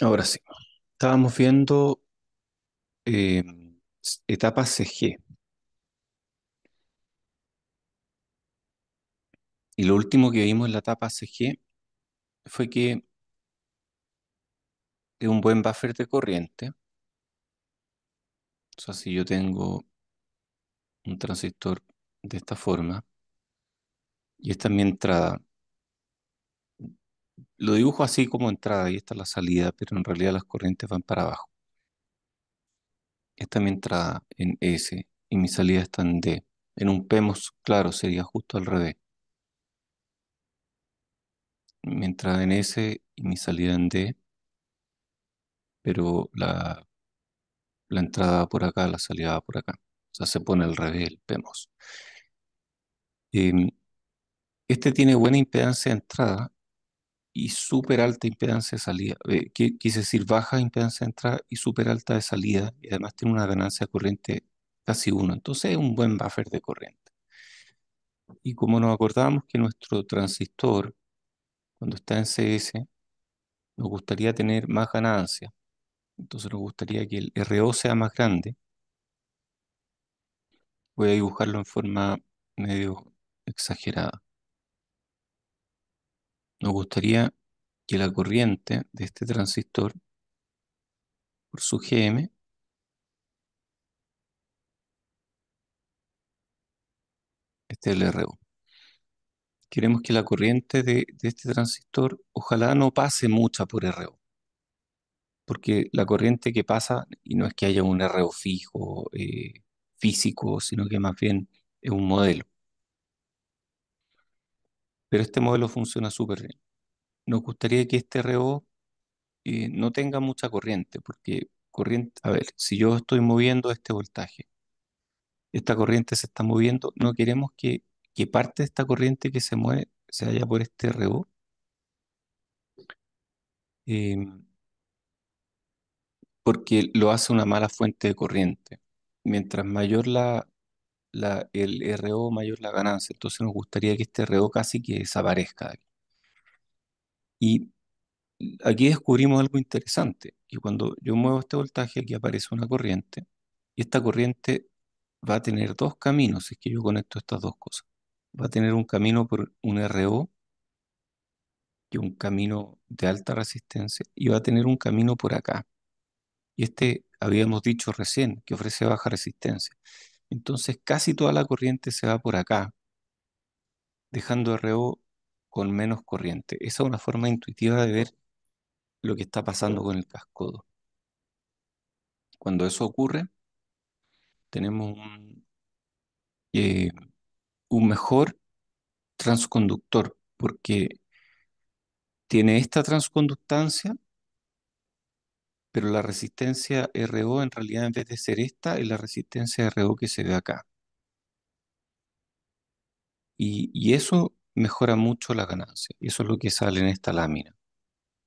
Ahora sí. Estábamos viendo eh, etapa CG. Y lo último que vimos en la etapa CG fue que es un buen buffer de corriente. O sea, si yo tengo un transistor de esta forma, y esta es mi entrada, lo dibujo así como entrada y esta es la salida, pero en realidad las corrientes van para abajo. Esta es mi entrada en S y mi salida está en D. En un PEMOS, claro, sería justo al revés. Mi entrada en S y mi salida en D, pero la, la entrada por acá, la salida por acá. O sea, se pone al revés el PEMOS. este tiene buena impedancia de entrada y súper alta impedancia de salida. Eh, quise decir baja impedancia de entrada y súper alta de salida. Y además tiene una ganancia de corriente casi 1. Entonces es un buen buffer de corriente. Y como nos acordamos que nuestro transistor, cuando está en CS, nos gustaría tener más ganancia. Entonces nos gustaría que el RO sea más grande. Voy a dibujarlo en forma medio exagerada. Nos gustaría que la corriente de este transistor por su GM este es el RU. Queremos que la corriente de, este transistor ojalá no pase mucha por RU. Porque la corriente que pasa, y no es que haya un RU fijo, eh, físico, sino que más bien es un modelo. Pero este modelo funciona súper bien. Nos gustaría que este reo eh, no tenga mucha corriente, porque corriente, a ver, si yo estoy moviendo este voltaje, esta corriente se está moviendo, no queremos que, que parte de esta corriente que se mueve se vaya por este reo, em, porque lo hace una mala fuente de corriente. Mientras mayor la, el RO mayor la ganancia. Entonces nos gustaría que este RO casi que desaparezca. Y aquí descubrimos algo interesante, que cuando yo muevo este voltaje aquí aparece una corriente y esta corriente va a tener dos caminos si es que yo conecto estas dos cosas. Va a tener un camino por un RO y un camino de alta resistencia y va a tener un camino por acá. Y este habíamos dicho recién que ofrece baja resistencia. Entonces casi toda la corriente se va por acá, dejando RO con menos corriente. Esa es una forma intuitiva de ver lo que está pasando con el cascodo. Cuando eso ocurre, tenemos un, eh, un mejor transconductor, porque tiene esta transconductancia pero la resistencia RO en realidad en vez de ser esta es la resistencia RO que se ve acá. Y, eso mejora mucho la ganancia, y eso es lo que sale en esta lámina.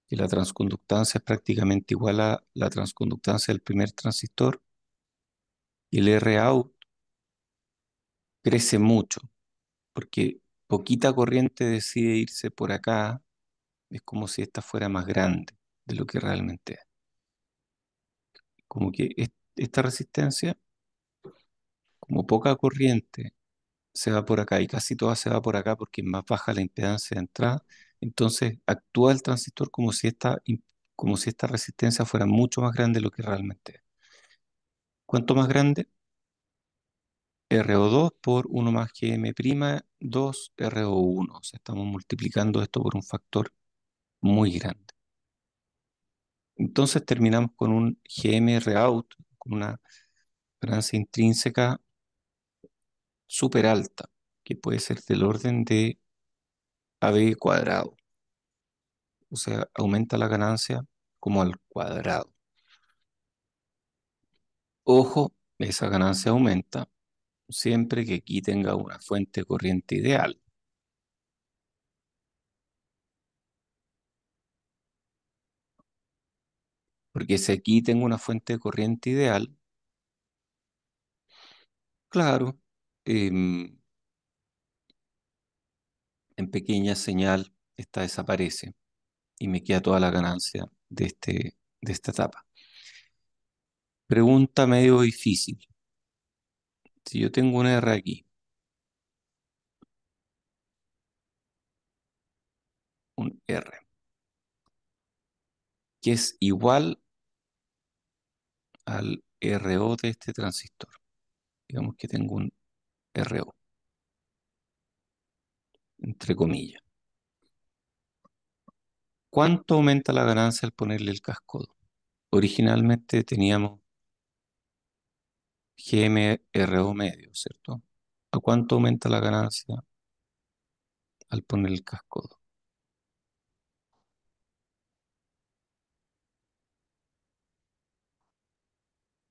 Y la transconductancia es prácticamente igual a la transconductancia del primer transistor, y el Rout crece mucho, porque poquita corriente decide irse por acá, es como si esta fuera más grande de lo que realmente es como que esta resistencia, como poca corriente, se va por acá y casi toda se va por acá porque es más baja la impedancia de entrada, entonces actúa el transistor como si esta, como si esta resistencia fuera mucho más grande de lo que realmente es. ¿Cuánto más grande? RO2 por 1 más 2 RO1. O sea, estamos multiplicando esto por un factor muy grande. Entonces terminamos con un GM reout, con una ganancia intrínseca súper alta, que puede ser del orden de AB cuadrado. O sea, aumenta la ganancia como al cuadrado. Ojo, esa ganancia aumenta siempre que aquí tenga una fuente corriente ideal. Porque si aquí tengo una fuente de corriente ideal, claro, em, en pequeña señal esta desaparece y me queda toda la ganancia de, este, de esta etapa. Pregunta medio difícil. Si yo tengo una R aquí, un R que es igual al RO de este transistor. Digamos que tengo un RO, entre comillas. ¿Cuánto aumenta la ganancia al ponerle el cascodo? Originalmente teníamos GMRO medio, ¿cierto? ¿A cuánto aumenta la ganancia al poner el cascodo?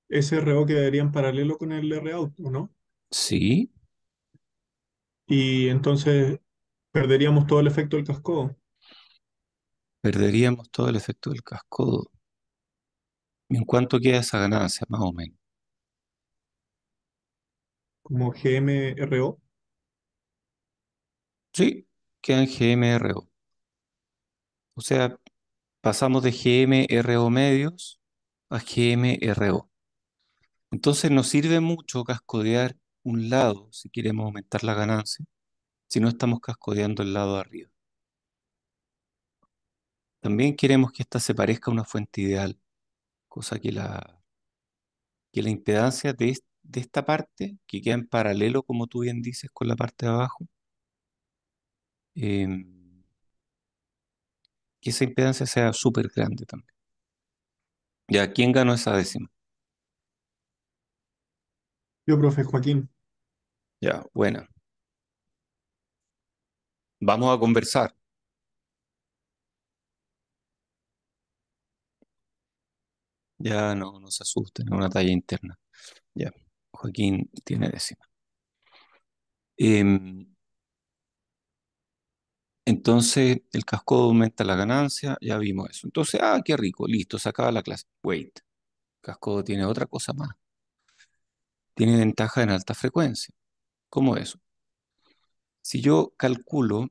ese RO quedaría en paralelo con el R.O., ¿no? Sí. Y entonces perderíamos todo el efecto del cascodo. Perderíamos todo el efecto del cascodo. ¿Y en cuánto queda esa ganancia, más o menos? ¿Como GMRO? Sí, queda en GMRO. O sea, pasamos de GMRO medios a GMRO. Entonces nos sirve mucho cascodear un lado si queremos aumentar la ganancia, si no estamos cascodeando el lado de arriba. También queremos que esta se parezca a una fuente ideal, cosa que la, que la impedancia de, esta parte, que queda en paralelo, como tú bien dices, con la parte de abajo, em, que esa impedancia sea súper grande también. ¿Ya quién ganó esa décima? Yo, profe, Joaquín. Ya, bueno. Vamos a conversar. Ya, no, no se asusten, es una talla interna. Ya, Joaquín tiene décima. Em, entonces, el casco aumenta la ganancia, ya vimos eso. Entonces, ah, qué rico, listo, sacaba la clase. Wait, casco tiene otra cosa más tiene ventaja en alta frecuencia. ¿Cómo eso? Si yo calculo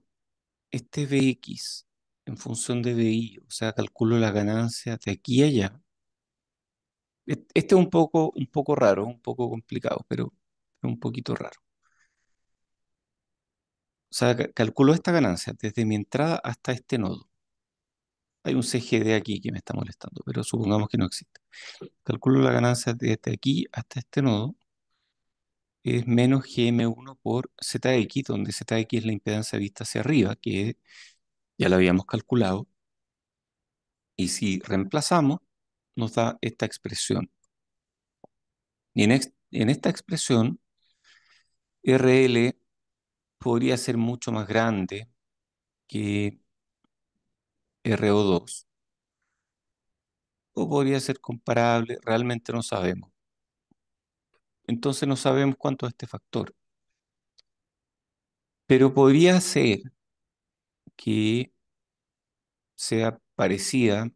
este BX en función de vi, o sea, calculo la ganancia de aquí a allá, este es un poco, un poco raro, un poco complicado, pero es un poquito raro. O sea, calculo esta ganancia desde mi entrada hasta este nodo. Hay un CGD aquí que me está molestando, pero supongamos que no existe. Calculo la ganancia desde aquí hasta este nodo es menos GM1 por ZX, donde ZX es la impedancia vista hacia arriba, que ya la habíamos calculado. Y si reemplazamos, nos da esta expresión. Y en, en esta expresión, RL podría ser mucho más grande que RO2. O podría ser comparable, realmente no sabemos entonces no sabemos cuánto es este factor. Pero podría ser que sea parecida,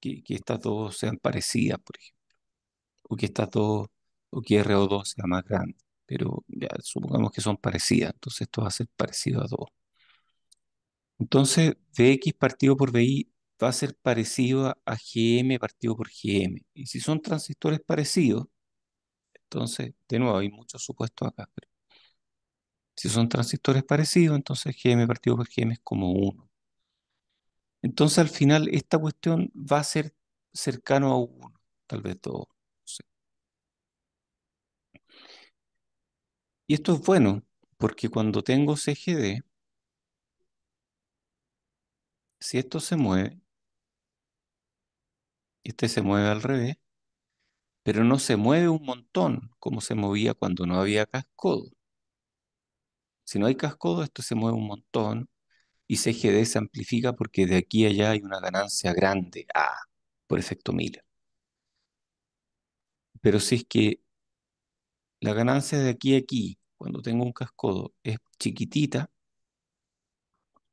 que, estas dos sean parecidas, por ejemplo, o que estas dos, o que RO2 sea más grande, pero ya supongamos que son parecidas, entonces esto va a ser parecido a 2. Entonces, VX partido por VI va a ser parecido a GM partido por GM. Y si son transistores parecidos, entonces, de nuevo, hay muchos supuestos acá. si son transistores parecidos, entonces GM partido por GM es como 1. Entonces, al final, esta cuestión va a ser cercano a 1, tal vez todo. Y esto es bueno, porque cuando tengo CGD, si esto se mueve, este se mueve al revés, pero no se mueve un montón como se movía cuando no había cascodo. Si no hay cascodo, esto se mueve un montón y CGD se amplifica porque de aquí a allá hay una ganancia grande, a ah, por efecto Miller. Pero si es que la ganancia de aquí a aquí, cuando tengo un cascodo, es chiquitita,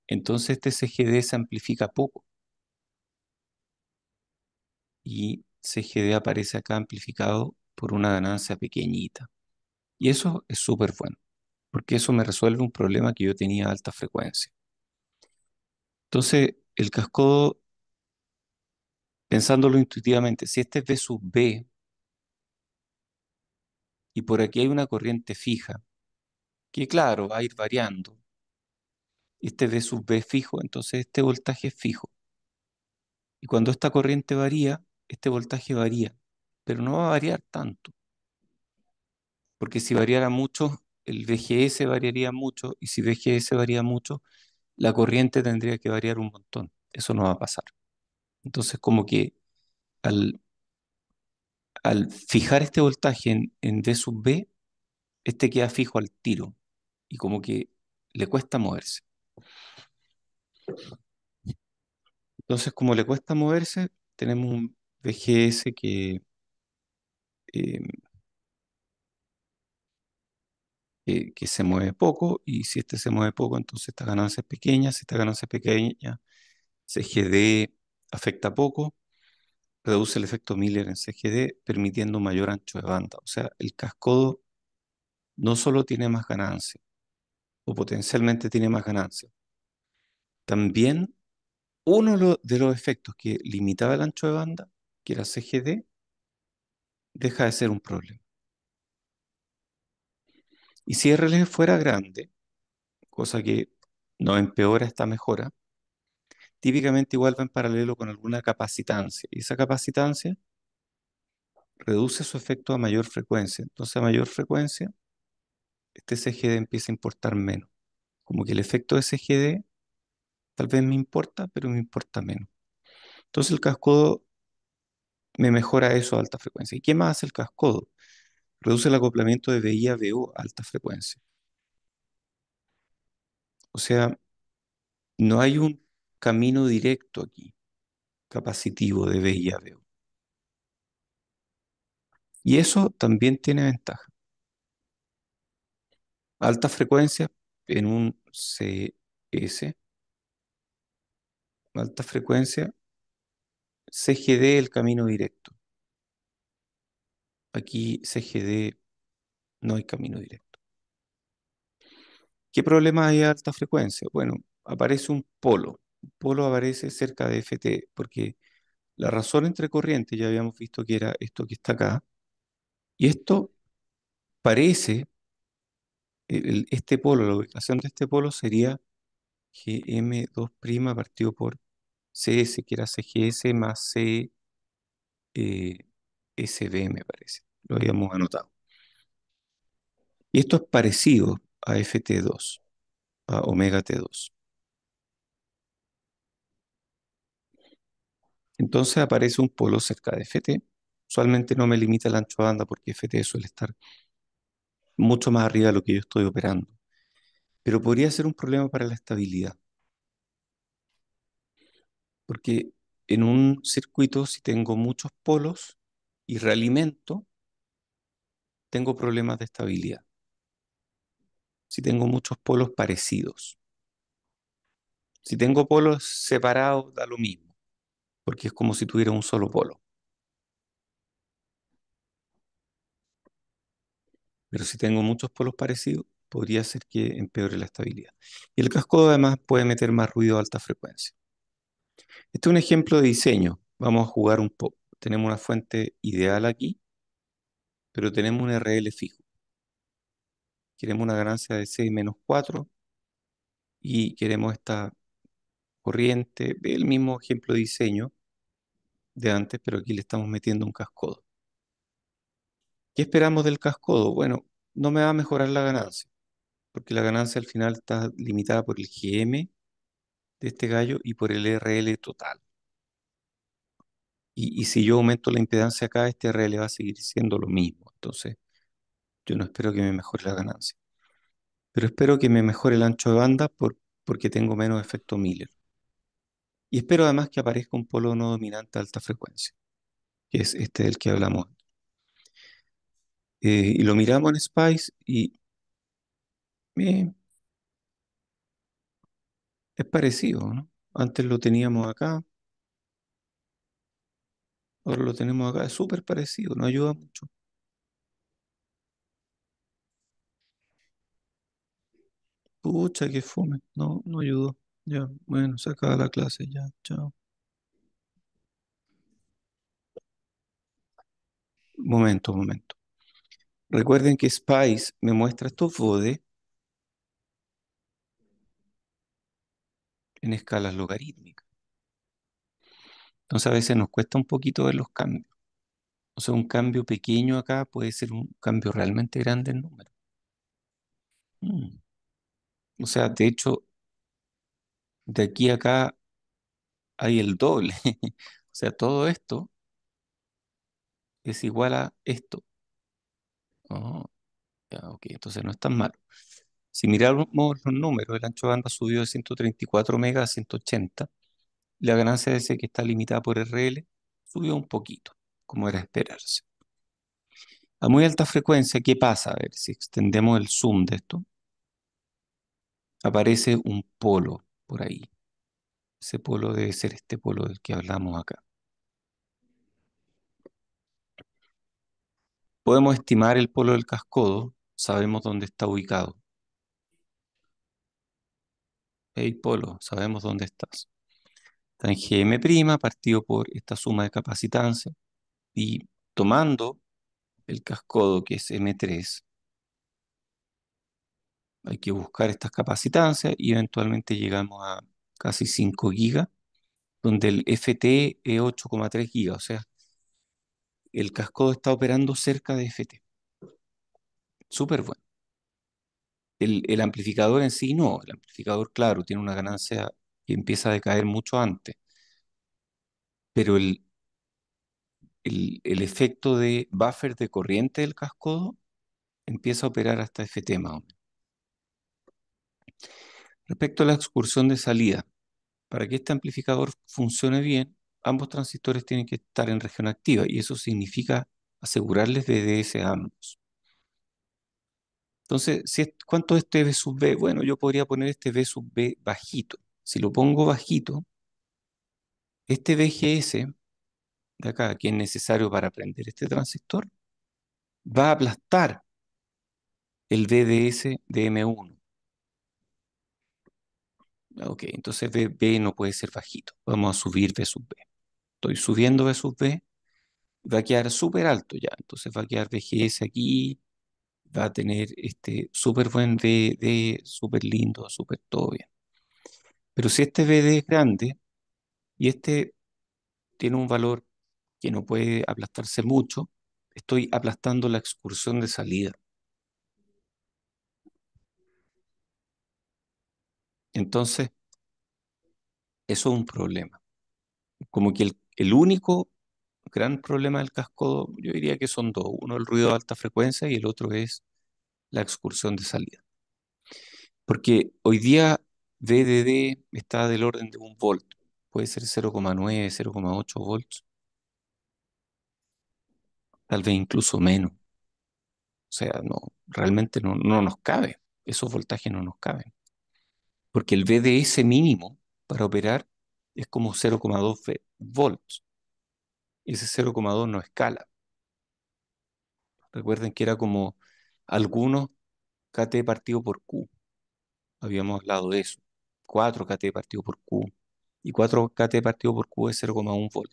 entonces este CGD se amplifica poco. Y CGD aparece acá amplificado por una ganancia pequeñita. Y eso es súper bueno, porque eso me resuelve un problema que yo tenía a alta frecuencia. Entonces, el cascodo, pensándolo intuitivamente, si este es V sub B y por aquí hay una corriente fija, que claro, va a ir variando, este V sub B fijo, entonces este voltaje es fijo. Y cuando esta corriente varía, este voltaje varía, pero no va a variar tanto. Porque si variara mucho, el VGS variaría mucho, y si VGS varía mucho, la corriente tendría que variar un montón. Eso no va a pasar. Entonces, como que al, fijar este voltaje en, en D sub B, este queda fijo al tiro y como que le cuesta moverse. Entonces, como le cuesta moverse, tenemos un, VGS eh, que, que, se mueve poco y si este se mueve poco, entonces esta ganancia es pequeña, si esta ganancia es pequeña, CGD afecta poco, reduce el efecto Miller en CGD permitiendo un mayor ancho de banda. O sea, el cascodo no solo tiene más ganancia o potencialmente tiene más ganancia, también uno de los efectos que limitaba el ancho de banda que CGD, deja de ser un problema. Y si RL fuera grande, cosa que no empeora esta mejora, típicamente igual va en paralelo con alguna capacitancia. Y esa capacitancia reduce su efecto a mayor frecuencia. Entonces, a mayor frecuencia, este CGD empieza a importar menos. Como que el efecto de CGD tal vez me importa, pero me importa menos. Entonces, el cascodo me mejora eso a alta frecuencia. ¿Y qué más hace el cascodo? Reduce el acoplamiento de VI a VO a alta frecuencia. O sea, no hay un camino directo aquí, capacitivo de VI a VO. Y eso también tiene ventaja. Alta frecuencia en un CS, alta frecuencia CGD el camino directo. Aquí CGD no hay camino directo. ¿Qué problema hay a alta frecuencia? Bueno, aparece un polo. Un polo aparece cerca de FT, porque la razón entre corriente ya habíamos visto que era esto que está acá. Y esto parece, este polo, la ubicación de este polo sería GM2' partido por que era CGS más C, eh, SB, me parece. Lo habíamos anotado. Y esto es parecido a FT2, a omega T2. Entonces aparece un polo cerca de FT. Usualmente no me limita el ancho de banda porque FT suele estar mucho más arriba de lo que yo estoy operando. Pero podría ser un problema para la estabilidad. Porque en un circuito, si tengo muchos polos y realimento, tengo problemas de estabilidad. Si tengo muchos polos parecidos. Si tengo polos separados, da lo mismo, porque es como si tuviera un solo polo. Pero si tengo muchos polos parecidos, podría ser que empeore la estabilidad. Y el casco, además puede meter más ruido a alta frecuencia. Este es un ejemplo de diseño. Vamos a jugar un poco. Tenemos una fuente ideal aquí, pero tenemos un RL fijo. Queremos una ganancia de 6 menos 4 y queremos esta corriente, el mismo ejemplo de diseño de antes, pero aquí le estamos metiendo un cascodo. ¿Qué esperamos del cascodo? Bueno, no me va a mejorar la ganancia, porque la ganancia al final está limitada por el GM de este gallo y por el RL total. Y, si yo aumento la impedancia acá, este RL va a seguir siendo lo mismo. Entonces, yo no espero que me mejore la ganancia. Pero espero que me mejore el ancho de banda por, porque tengo menos efecto Miller. Y espero además que aparezca un polo no dominante a alta frecuencia, que es este del que hablamos. Eh, y lo miramos en Spice y... Es parecido, ¿no? Antes lo teníamos acá, ahora lo tenemos acá, es súper parecido, no ayuda mucho. Pucha, que fome, no, no ayudó. Ya, bueno, se acaba la clase, ya, chao. Momento, momento. Recuerden que Spice me muestra estos bodes en escalas logarítmicas. Entonces a veces nos cuesta un poquito ver los cambios. O sea, un cambio pequeño acá puede ser un cambio realmente grande en número. Mm. O sea, de hecho, de aquí a acá hay el doble. o sea, todo esto es igual a esto. Oh, ok, entonces no es tan malo. Si miramos los números, el ancho de banda subió de 134 megas a 180. La ganancia de ese que está limitada por RL subió un poquito, como era esperarse. A muy alta frecuencia, ¿qué pasa? A ver, si extendemos el zoom de esto, aparece un polo por ahí. Ese polo debe ser este polo del que hablamos acá. Podemos estimar el polo del cascodo, sabemos dónde está ubicado. Hey Polo, sabemos dónde estás. Están GM' partido por esta suma de capacitancia y tomando el cascodo que es M3, hay que buscar estas capacitancias y eventualmente llegamos a casi 5 gigas, donde el FT es 8,3 gigas, o sea, el cascodo está operando cerca de FT. Súper bueno. El, amplificador en sí no, el amplificador, claro, tiene una ganancia que empieza a decaer mucho antes, pero el, el, efecto de buffer de corriente del cascodo empieza a operar hasta FT más o Respecto a la excursión de salida, para que este amplificador funcione bien, ambos transistores tienen que estar en región activa y eso significa asegurarles desde a ambos. Entonces, si ¿cuánto es este V sub B? Bueno, yo podría poner este V sub B bajito. Si lo pongo bajito, este VGS de acá, que es necesario para prender este transistor, va a aplastar el VDS de M1. Ah, ok, entonces B, no puede ser bajito. Vamos a subir V sub B. Estoy subiendo V sub B. Va a quedar súper alto ya. Entonces va a quedar VGS aquí, va a tener este súper buen BD, súper lindo, súper todo bien. Pero si este BD es grande y este tiene un valor que no puede aplastarse mucho, estoy aplastando la excursión de salida. Entonces, eso es un problema. Como que el, el único gran problema del casco, yo diría que son dos. Uno el ruido de alta frecuencia y el otro es la excursión de salida. Porque hoy día VDD está del orden de un volt, puede ser 0,9, 0,8 volts, tal vez incluso menos. O sea, no, realmente no, no nos cabe, esos voltajes no nos caben. Porque el VDS mínimo para operar es como 0,2 volts ese 0,2 no escala. Recuerden que era como algunos KT partido por Q. Habíamos hablado de eso. 4 KT partido por Q. Y 4 KT partido por Q es 0,1 volt.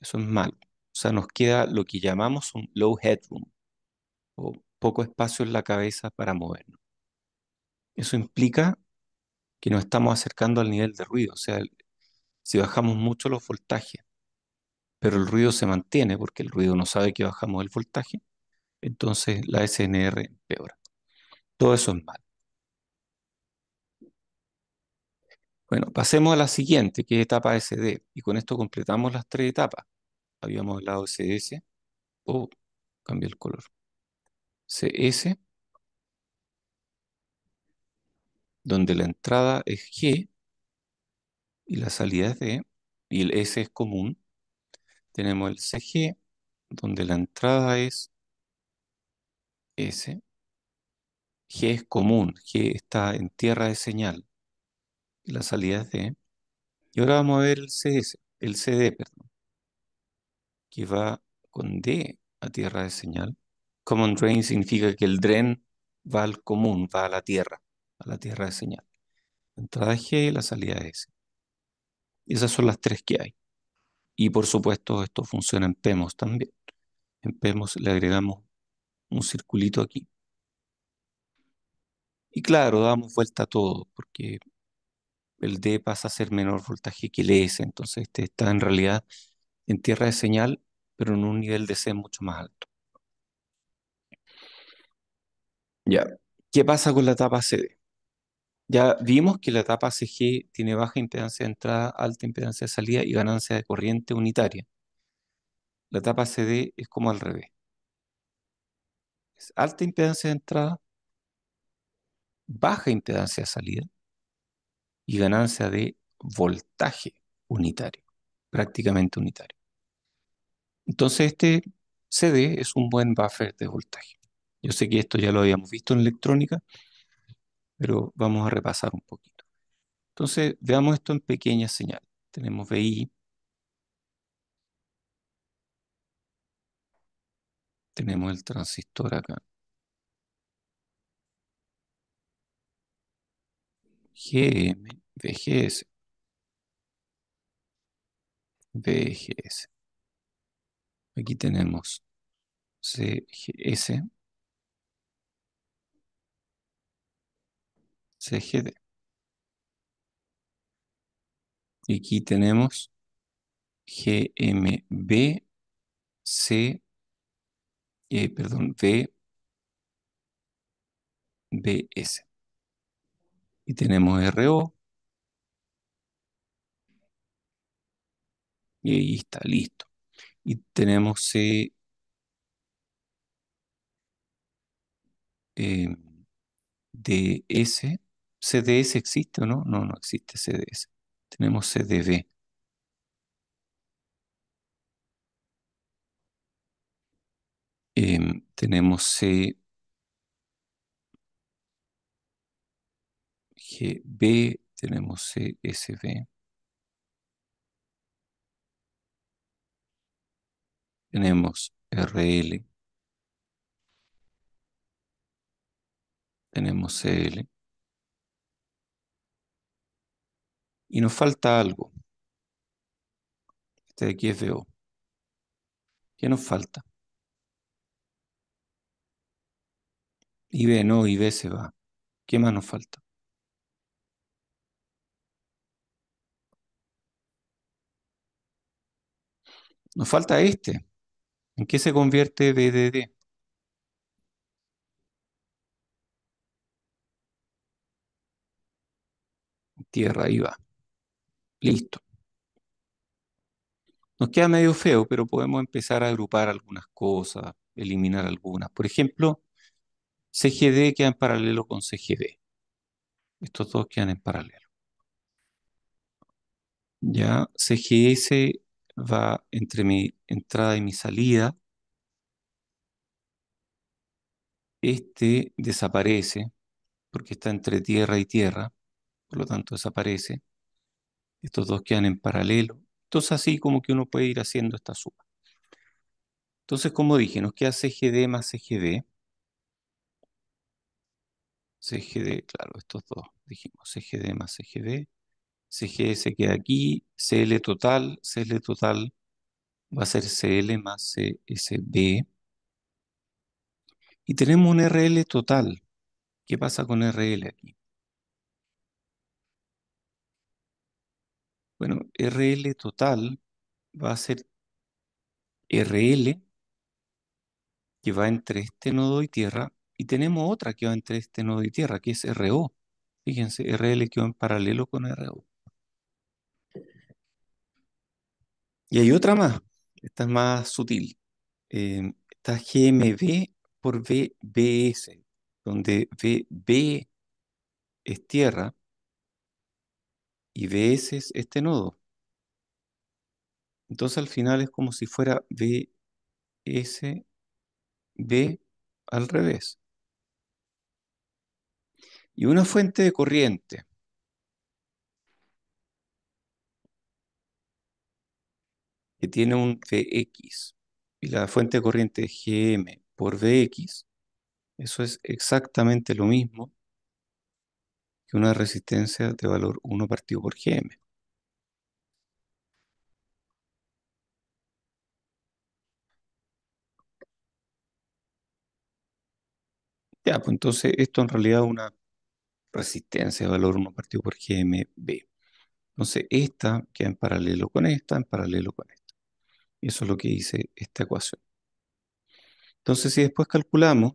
Eso es malo. O sea, nos queda lo que llamamos un low headroom, o poco espacio en la cabeza para movernos. Eso implica que nos estamos acercando al nivel de ruido, o sea, el, si bajamos mucho los voltajes, pero el ruido se mantiene porque el ruido no sabe que bajamos el voltaje, entonces la SNR empeora. Todo eso es malo. Bueno, pasemos a la siguiente, que es etapa SD, y con esto completamos las tres etapas. Habíamos hablado de CS, oh, el color, CS, donde la entrada es G, y la salida es D, y el S es común. Tenemos el CG, donde la entrada es S. G es común, G está en tierra de señal, y la salida es D. Y ahora vamos a ver el CS, el CD, perdón, que va con D a tierra de señal. Common drain significa que el dren va al común, va a la tierra, a la tierra de señal. Entrada G y la salida S. Esas son las tres que hay. Y por supuesto, esto funciona en PEMOS también. En PEMOS le agregamos un circulito aquí. Y claro, damos vuelta a todo, porque el D pasa a ser menor voltaje que el S, entonces este está en realidad en tierra de señal, pero en un nivel de C mucho más alto. Ya, ¿qué pasa con la etapa CD? Ya vimos que la etapa CG tiene baja impedancia de entrada, alta impedancia de salida y ganancia de corriente unitaria. La etapa CD es como al revés. Es alta impedancia de entrada, baja impedancia de salida y ganancia de voltaje unitario, prácticamente unitario. Entonces este CD es un buen buffer de voltaje. Yo sé que esto ya lo habíamos visto en electrónica, pero vamos a repasar un poquito. Entonces, veamos esto en pequeñas señales. Tenemos VI, tenemos el transistor acá. GM, VGS. VGS. Aquí tenemos CGS, Y aquí tenemos GMB, C, eh, perdón, B, BS. Y tenemos RO. Y ahí está, listo. Y tenemos C, eh, S CDS existe o no? No, no existe CDS. Tenemos CDB. tenemos C, em, tenemos CSV. Tenemos RL. Tenemos CL. Y nos falta algo. Este de aquí es O. ¿Qué nos falta? B no, B se va. ¿Qué más nos falta? Nos falta este. ¿En qué se convierte D? Tierra, va. Listo. Nos queda medio feo, pero podemos empezar a agrupar algunas cosas, eliminar algunas. Por ejemplo, CGD queda en paralelo con CGD. Estos dos quedan en paralelo. Ya, CGS va entre mi entrada y mi salida. Este desaparece porque está entre tierra y tierra, por lo tanto desaparece estos dos quedan en paralelo. Entonces así como que uno puede ir haciendo esta suma. Entonces, como dije, nos queda CGD más CGD. CGD, claro, estos dos dijimos, CGD más CGD. CGS se queda aquí, CL total, CL total va a ser CL más CSB. Y tenemos un RL total. ¿Qué pasa con RL aquí? Bueno, RL total va a ser RL que va entre este nodo y tierra y tenemos otra que va entre este nodo y tierra, que es RO. Fíjense, RL que va en paralelo con RO. Y hay otra más, esta es más sutil. Em, esta es GMB por VBS, donde VB es tierra y BS es este nodo. Entonces al final es como si fuera s B al revés. Y una fuente de corriente. que tiene un Vx y la fuente de corriente es Gm por Vx, eso es exactamente lo mismo una resistencia de valor 1 partido por GM. Ya, pues entonces esto en realidad es una resistencia de valor 1 partido por GMB. Entonces esta queda en paralelo con esta, en paralelo con esta. Eso es lo que dice esta ecuación. Entonces si después calculamos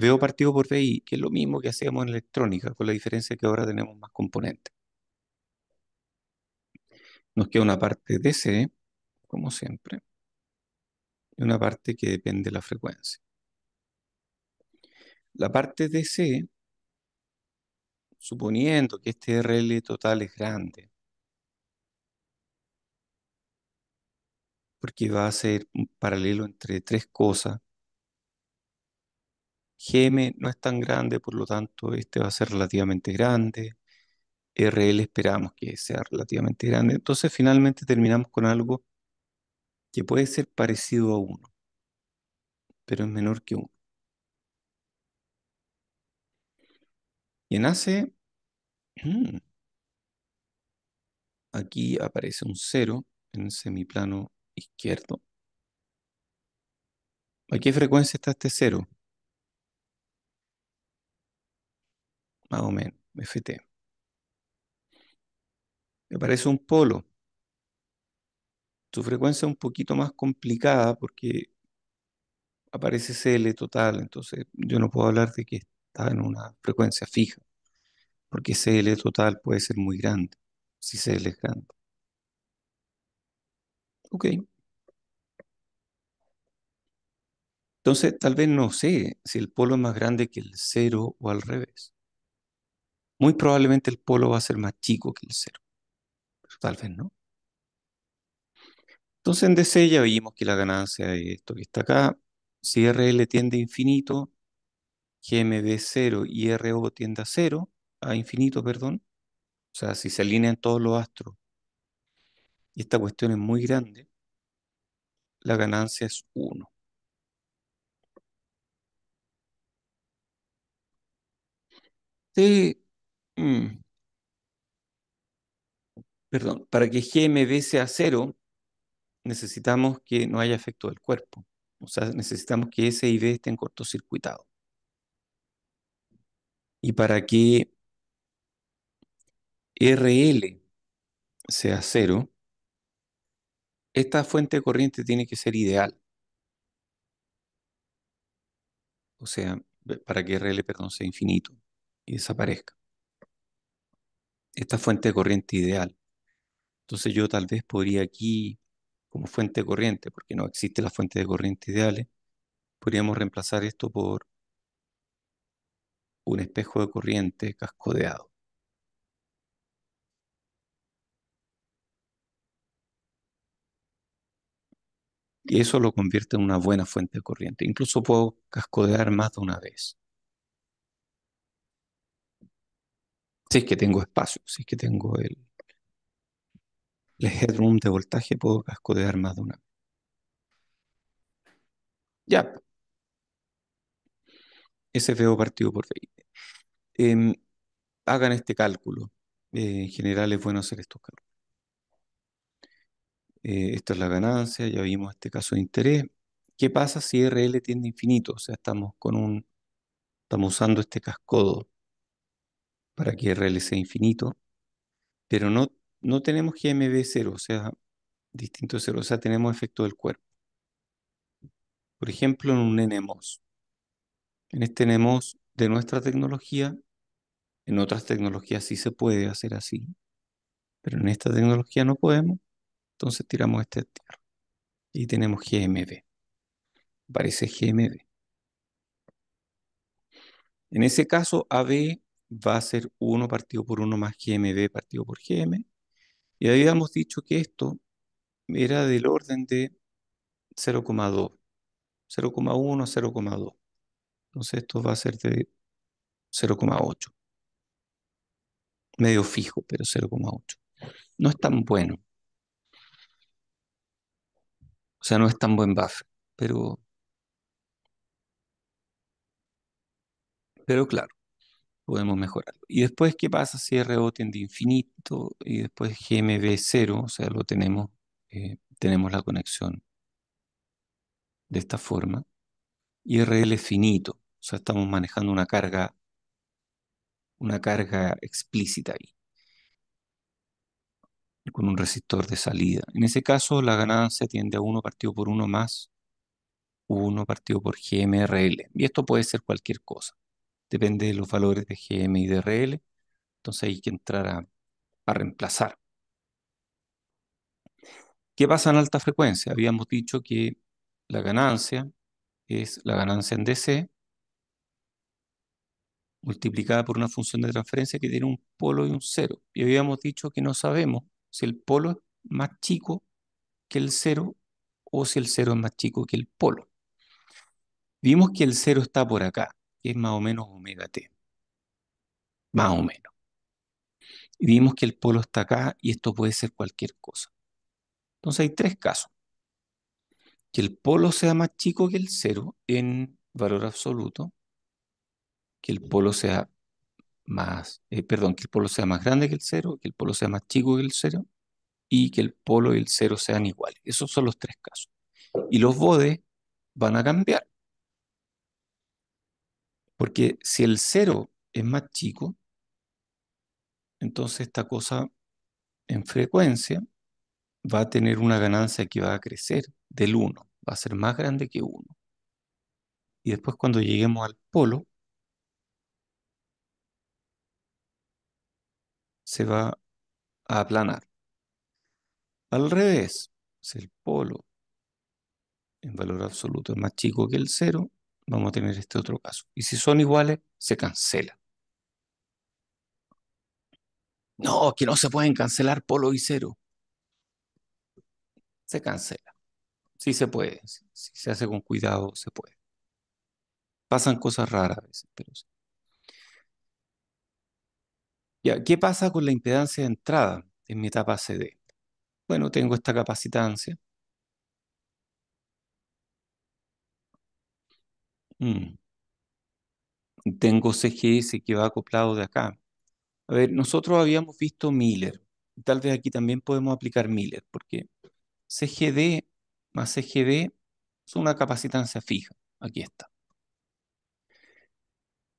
veo partido por VI, que es lo mismo que hacíamos en electrónica, con la diferencia que ahora tenemos más componentes. Nos queda una parte DC, como siempre, y una parte que depende de la frecuencia. La parte DC, suponiendo que este RL total es grande, porque va a ser un paralelo entre tres cosas, GM no es tan grande, por lo tanto, este va a ser relativamente grande. RL esperamos que sea relativamente grande. Entonces, finalmente terminamos con algo que puede ser parecido a 1, pero es menor que 1. Y en AC, mm, aquí aparece un 0 en el semiplano izquierdo. ¿A qué frecuencia está este 0? más o menos, FT. Me parece un polo. Su frecuencia es un poquito más complicada porque aparece CL total, entonces yo no puedo hablar de que está en una frecuencia fija, porque CL total puede ser muy grande, si CL es grande. Ok. Entonces, tal vez no sé si el polo es más grande que el cero o al revés muy probablemente el polo va a ser más chico que el cero. Pues, tal vez no. Entonces en DC ya vimos que la ganancia de esto que está acá, si RL tiende a infinito, GMB0 y RO tiende a cero, a infinito, perdón, o sea, si se alinean todos los astros, y esta cuestión es muy grande, la ganancia es 1. Sí. Mm. perdón, para que GMB sea cero, necesitamos que no haya efecto del cuerpo. O sea, necesitamos que S y esté estén cortocircuitados. Y para que RL sea cero, esta fuente de corriente tiene que ser ideal. O sea, para que RL, sea infinito y desaparezca esta fuente de corriente ideal. Entonces yo tal vez podría aquí, como fuente de corriente, porque no existe la fuente de corriente ideal podríamos reemplazar esto por un espejo de corriente cascodeado. Y eso lo convierte en una buena fuente de corriente. Incluso puedo cascodear más de una vez. Si es que tengo espacio, si es que tengo el, el headroom de voltaje, puedo de más de una. Ya. Ese veo partido por 20. Em, hagan este cálculo. Eh, en general es bueno hacer estos cálculos. Eh, esta es la ganancia, ya vimos este caso de interés. ¿Qué pasa si RL tiende a infinito? O sea, estamos con un, estamos usando este cascodo para que RL sea infinito, pero no, no tenemos GMB0, o sea, distinto cero, o sea, tenemos efecto del cuerpo. Por ejemplo, en un NMOS. En este NMOS de nuestra tecnología, en otras tecnologías sí se puede hacer así, pero en esta tecnología no podemos, entonces tiramos este tierra y tenemos GMB. Parece GMB. En ese caso, AB va a ser 1 partido por 1 más GMB partido por GM. Y habíamos dicho que esto era del orden de 0,2, 0,1, 0,2. Entonces esto va a ser de 0,8. Medio fijo, pero 0,8. No es tan bueno. O sea, no es tan buen buffer, pero... Pero claro, podemos mejorarlo. Y después, ¿qué pasa si RO tiende infinito y después GMB0? O sea, lo tenemos, eh, tenemos la conexión de esta forma. Y RL finito, o sea, estamos manejando una carga, una carga explícita ahí con un resistor de salida. En ese caso, la ganancia tiende a 1 partido por 1 más 1 partido por GMRL. Y esto puede ser cualquier cosa depende de los valores de GM y de RL. Entonces hay que entrar a, reemplazar. ¿Qué pasa en alta frecuencia? Habíamos dicho que la ganancia es la ganancia en DC multiplicada por una función de transferencia que tiene un polo y un cero. Y habíamos dicho que no sabemos si el polo es más chico que el cero o si el cero es más chico que el polo. Vimos que el cero está por acá que es más o menos omega T. Más o menos. Y vimos que el polo está acá y esto puede ser cualquier cosa. Entonces hay tres casos. Que el polo sea más chico que el cero en valor absoluto, que el polo sea más, eh, perdón, que el polo sea más grande que el cero, que el polo sea más chico que el cero, y que el polo y el cero sean iguales. Esos son los tres casos. Y los bodes van a cambiar. Porque si el cero es más chico, entonces esta cosa en frecuencia va a tener una ganancia que va a crecer del 1, va a ser más grande que 1. Y después cuando lleguemos al polo, se va a aplanar. Al revés, si el polo en valor absoluto es más chico que el 0, vamos a tener este otro caso. Y si son iguales, se cancela. No, que no se pueden cancelar polo y cero. Se cancela. Sí se puede. Si, se hace con cuidado, se puede. Pasan cosas raras a veces, pero sí. ¿qué pasa con la impedancia de entrada en mi etapa CD? Bueno, tengo esta capacitancia Mm. Tengo CGS que va acoplado de acá. A ver, nosotros habíamos visto Miller. Tal vez aquí también podemos aplicar Miller, porque CGD más CGD es una capacitancia fija. Aquí está.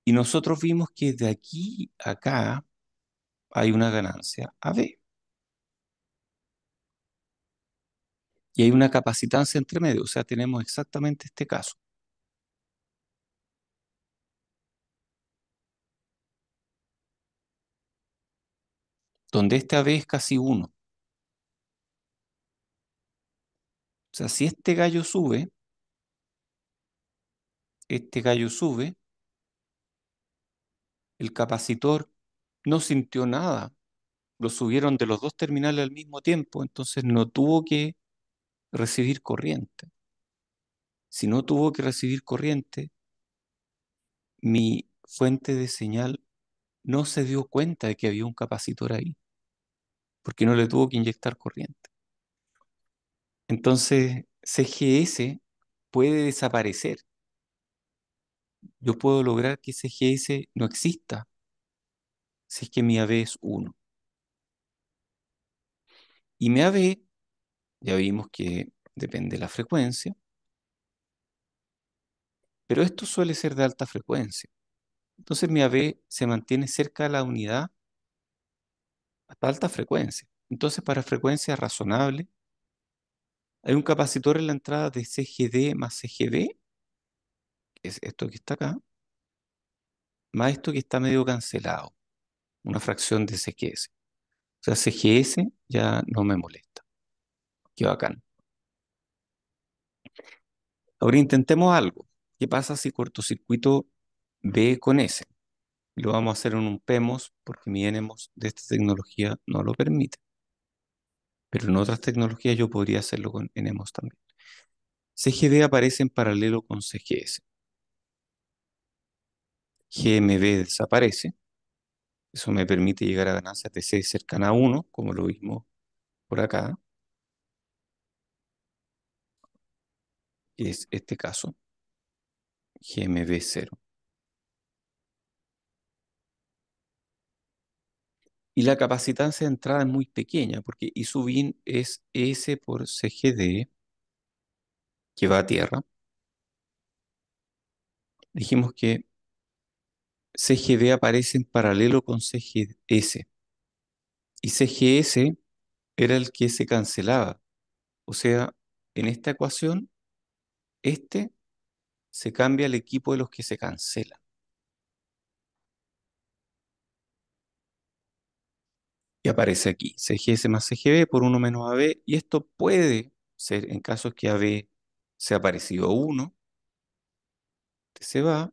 Y nosotros vimos que de aquí a acá hay una ganancia AB. Y hay una capacitancia entre medio, o sea, tenemos exactamente este caso. donde esta vez es casi uno. O sea, si este gallo sube, este gallo sube, el capacitor no sintió nada, lo subieron de los dos terminales al mismo tiempo, entonces no tuvo que recibir corriente. Si no tuvo que recibir corriente, mi fuente de señal no se dio cuenta de que había un capacitor ahí porque no le tuvo que inyectar corriente. Entonces, CGS puede desaparecer. Yo puedo lograr que CGS no exista si es que mi AB es 1. Y mi AB, ya vimos que depende de la frecuencia, pero esto suele ser de alta frecuencia. Entonces mi AB se mantiene cerca de la unidad hasta alta frecuencia. Entonces, para frecuencia razonable, hay un capacitor en la entrada de CGD más CGB, que es esto que está acá, más esto que está medio cancelado, una fracción de CGS. O sea, CGS ya no me molesta. Qué bacán. Ahora intentemos algo. ¿Qué pasa si cortocircuito B con S? Lo vamos a hacer en un PEMOS porque mi NMOS de esta tecnología no lo permite. Pero en otras tecnologías yo podría hacerlo con NMOS también. CGD aparece en paralelo con CGS. GMB desaparece. Eso me permite llegar a ganancias de C cercana a 1, como lo vimos por acá. Que es este caso. GMB 0. y la capacitancia de entrada es muy pequeña, porque ISUBIN es S por CGD que va a tierra. Dijimos que CGD aparece en paralelo con CGS. Y CGS era el que se cancelaba. O sea, en esta ecuación, este se cambia al equipo de los que se cancelan. Y aparece aquí, CGS más CGB por 1 menos AB, y esto puede ser en casos que AB sea parecido a 1, se va,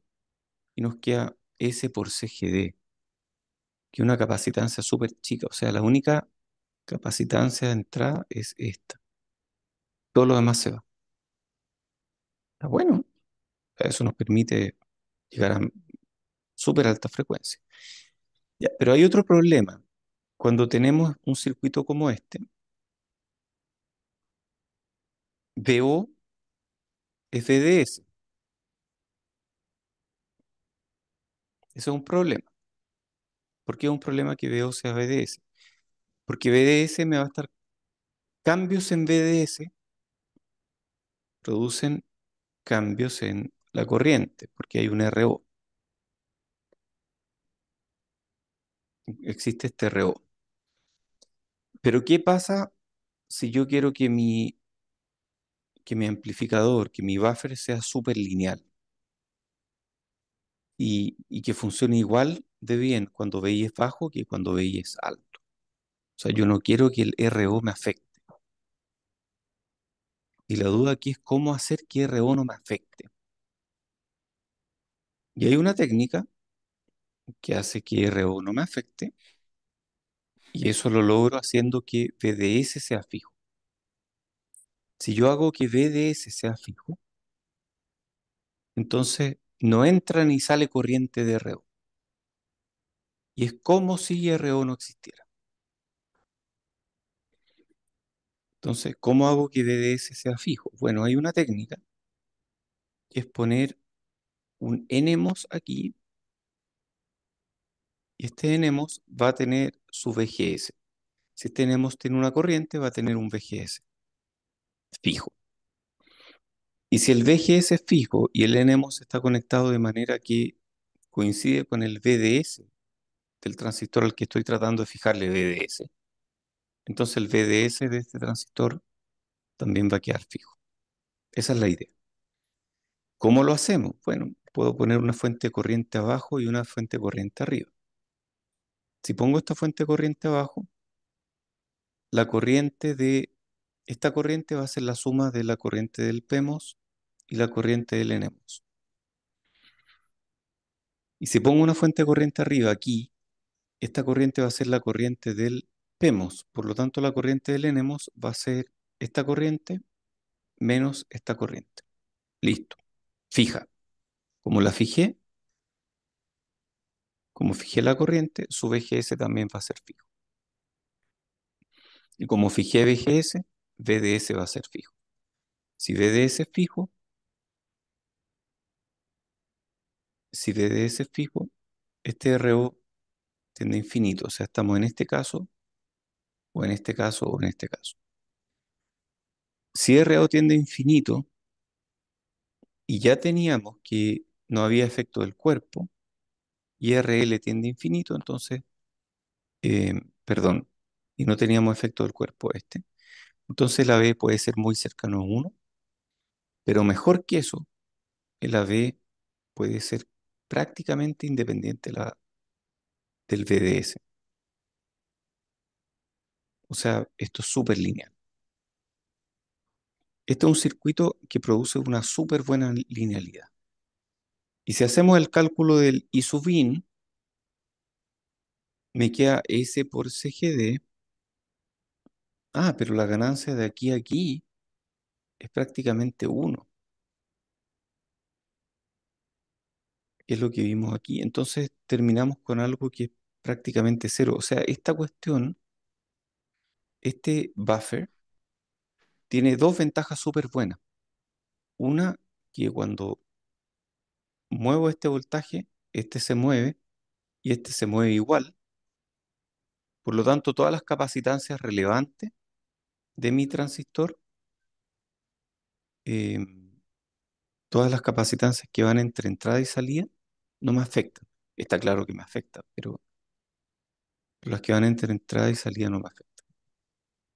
y nos queda S por CGD, que una capacitancia súper chica, o sea, la única capacitancia de entrada es esta. Todo lo demás se va. Está bueno. Eso nos permite llegar a súper alta frecuencia. pero hay otro problema cuando tenemos un circuito como este, BO es VDS. Eso es un problema. ¿Por qué es un problema que BO sea VDS? Porque VDS me va a estar... Cambios en VDS producen cambios en la corriente, porque hay un RO. Existe este RO. Pero ¿qué pasa si yo quiero que mi, que mi amplificador, que mi buffer sea súper lineal y, y, que funcione igual de bien cuando VI es bajo que cuando VI es alto? O sea, yo no quiero que el RO me afecte. Y la duda aquí es cómo hacer que RO no me afecte. Y hay una técnica que hace que RO no me afecte, y eso lo logro haciendo que BDS sea fijo. Si yo hago que BDS sea fijo, entonces no entra ni sale corriente de RO. Y es como si RO no existiera. Entonces, ¿cómo hago que BDS sea fijo? Bueno, hay una técnica que es poner un NMOS aquí y este NEMOS va a tener su VGS. Si este enemos tiene una corriente, va a tener un VGS fijo. Y si el VGS es fijo y el NEMOS está conectado de manera que coincide con el VDS del transistor al que estoy tratando de fijarle VDS, entonces el VDS de este transistor también va a quedar fijo. Esa es la idea. ¿Cómo lo hacemos? Bueno, puedo poner una fuente de corriente abajo y una fuente de corriente arriba. Si pongo esta fuente de corriente abajo, la corriente de esta corriente va a ser la suma de la corriente del PEMOS y la corriente del NMOS. Y si pongo una fuente de corriente arriba aquí, esta corriente va a ser la corriente del PEMOS. Por lo tanto, la corriente del NMOS va a ser esta corriente menos esta corriente. Listo. Fija. Como la fijé, como fijé la corriente, su VGS también va a ser fijo. Y como fijé VGS, VDS va a ser fijo. Si VDS es fijo, si VDS es fijo, este RO tiende a infinito. O sea, estamos en este caso, o en este caso, o en este caso. Si RO tiende a infinito, y ya teníamos que no había efecto del cuerpo, y RL tiende a infinito, entonces, eh, perdón, y no teníamos efecto del cuerpo este. Entonces la B puede ser muy cercano a 1, pero mejor que eso, la B puede ser prácticamente independiente la, del BDS. O sea, esto es súper lineal. Este es un circuito que produce una súper buena linealidad. Y si hacemos el cálculo del isubin, me queda S por CGD. Ah, pero la ganancia de aquí a aquí es prácticamente 1. Es lo que vimos aquí. Entonces terminamos con algo que es prácticamente 0. O sea, esta cuestión, este buffer, tiene dos ventajas súper buenas. Una, que cuando muevo este voltaje, este se mueve y este se mueve igual. Por lo tanto, todas las capacitancias relevantes de mi transistor, em, todas las capacitancias que van entre entrada y salida, no me afectan. Está claro que me afecta, pero las que van entre entrada y salida no me afectan.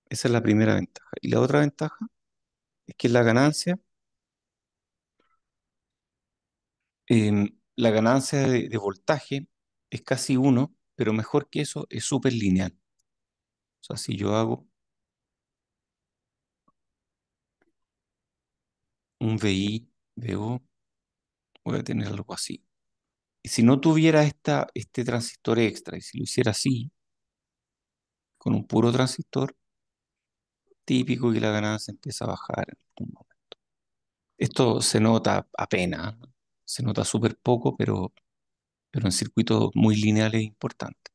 Esa es la primera ventaja. Y la otra ventaja es que la ganancia Em, la ganancia de, voltaje es casi 1, pero mejor que eso es súper lineal. O sea, si yo hago un VI, VO, voy a tener algo así. Y si no tuviera esta, este transistor extra, y si lo hiciera así, con un puro transistor, típico que la ganancia empieza a bajar en algún momento. Esto se nota apenas, se nota súper poco, pero, pero en circuitos muy lineales es importante.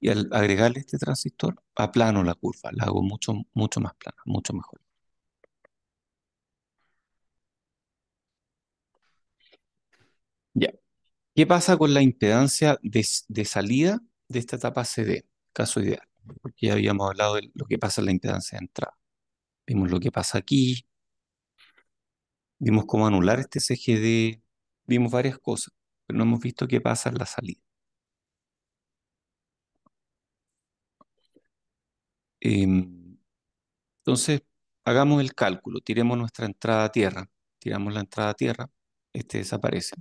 Y al agregarle este transistor, aplano la curva, la hago mucho, mucho más plana, mucho mejor. Ya. ¿Qué pasa con la impedancia de, de salida de esta etapa CD? Caso ideal, porque ya habíamos hablado de lo que pasa en la impedancia de entrada. Vimos lo que pasa aquí, vimos cómo anular este CGD, Vimos varias cosas, pero no hemos visto qué pasa en la salida. Em, entonces, hagamos el cálculo, tiremos nuestra entrada a tierra, tiramos la entrada a tierra, este desaparece.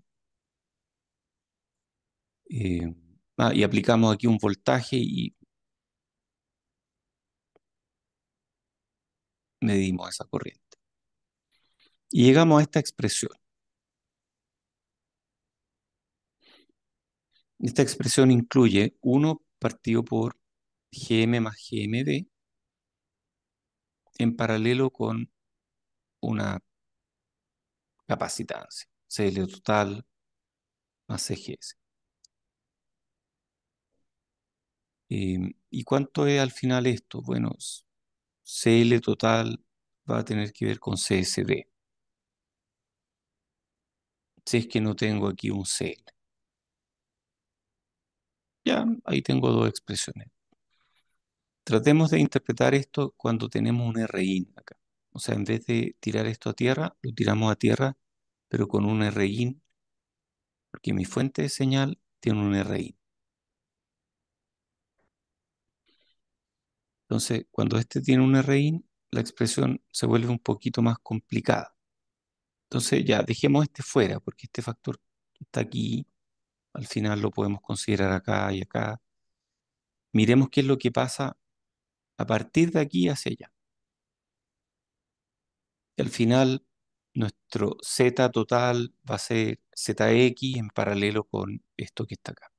Em, ah, y aplicamos aquí un voltaje y medimos esa corriente. Y llegamos a esta expresión. Esta expresión incluye 1 partido por gm más gmb en paralelo con una capacitancia, CL total más CGS. Em, ¿Y cuánto es al final esto? Bueno, CL total va a tener que ver con CSB, Si es que no tengo aquí un CL. Ya, ahí tengo dos expresiones. Tratemos de interpretar esto cuando tenemos un RIN acá. O sea, en vez de tirar esto a tierra, lo tiramos a tierra, pero con un RIN, porque mi fuente de señal tiene un RI. Entonces, cuando este tiene un RIN, la expresión se vuelve un poquito más complicada. Entonces, ya, dejemos este fuera, porque este factor está aquí al final lo podemos considerar acá y acá. Miremos qué es lo que pasa a partir de aquí hacia allá. al final, nuestro Z total va a ser ZX en paralelo con esto que está acá.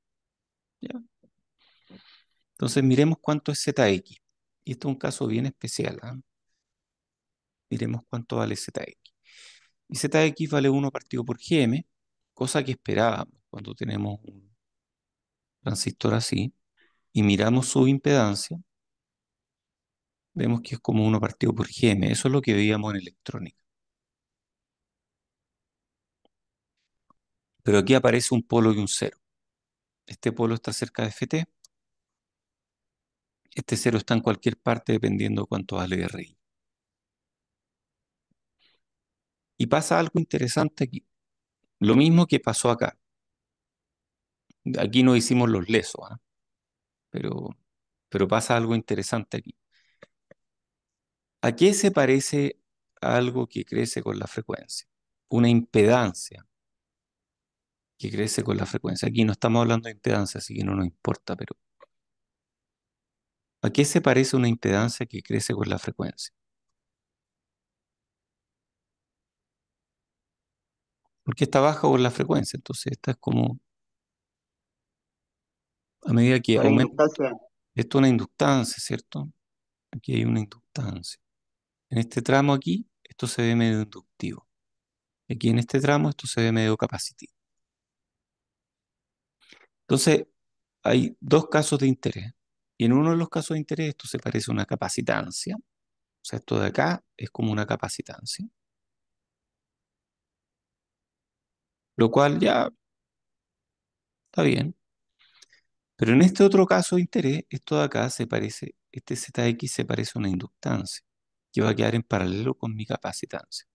Entonces, miremos cuánto es ZX. Y esto es un caso bien especial. ¿ah? Miremos cuánto vale ZX. Y ZX vale 1 partido por GM, cosa que esperábamos cuando tenemos un transistor así, y miramos su impedancia, vemos que es como uno partido por GM. Eso es lo que veíamos en electrónica. Pero aquí aparece un polo y un cero. Este polo está cerca de FT. Este cero está en cualquier parte dependiendo cuánto vale RI. Y pasa algo interesante aquí. Lo mismo que pasó acá. Aquí no hicimos los lesos, ¿ah? pero, pero pasa algo interesante aquí. ¿A qué se parece algo que crece con la frecuencia? Una impedancia que crece con la frecuencia. Aquí no estamos hablando de impedancia, así que no nos importa, pero ¿a qué se parece una impedancia que crece con la frecuencia? Porque está baja con la frecuencia, entonces esta es como a medida que aumenta. Esto es una inductancia, ¿cierto? Aquí hay una inductancia. En este tramo aquí, esto se ve medio inductivo. Aquí en este tramo, esto se ve medio capacitivo. Entonces, hay dos casos de interés. Y en uno de los casos de interés, esto se parece a una capacitancia. O sea, esto de acá es como una capacitancia. Lo cual ya está bien. Pero en este otro caso de interés, esto de acá se parece, este ZX se parece a una inductancia, que va a quedar en paralelo con mi capacitancia.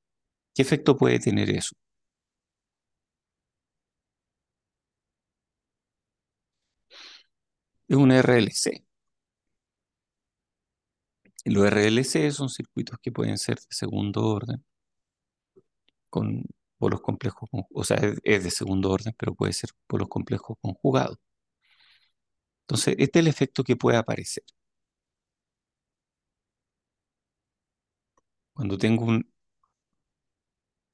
¿Qué efecto puede tener eso? Es un RLC. Los RLC son circuitos que pueden ser de segundo orden, con los complejos, o sea, es de segundo orden, pero puede ser por los complejos conjugados. Entonces, este es el efecto que puede aparecer. Cuando tengo un,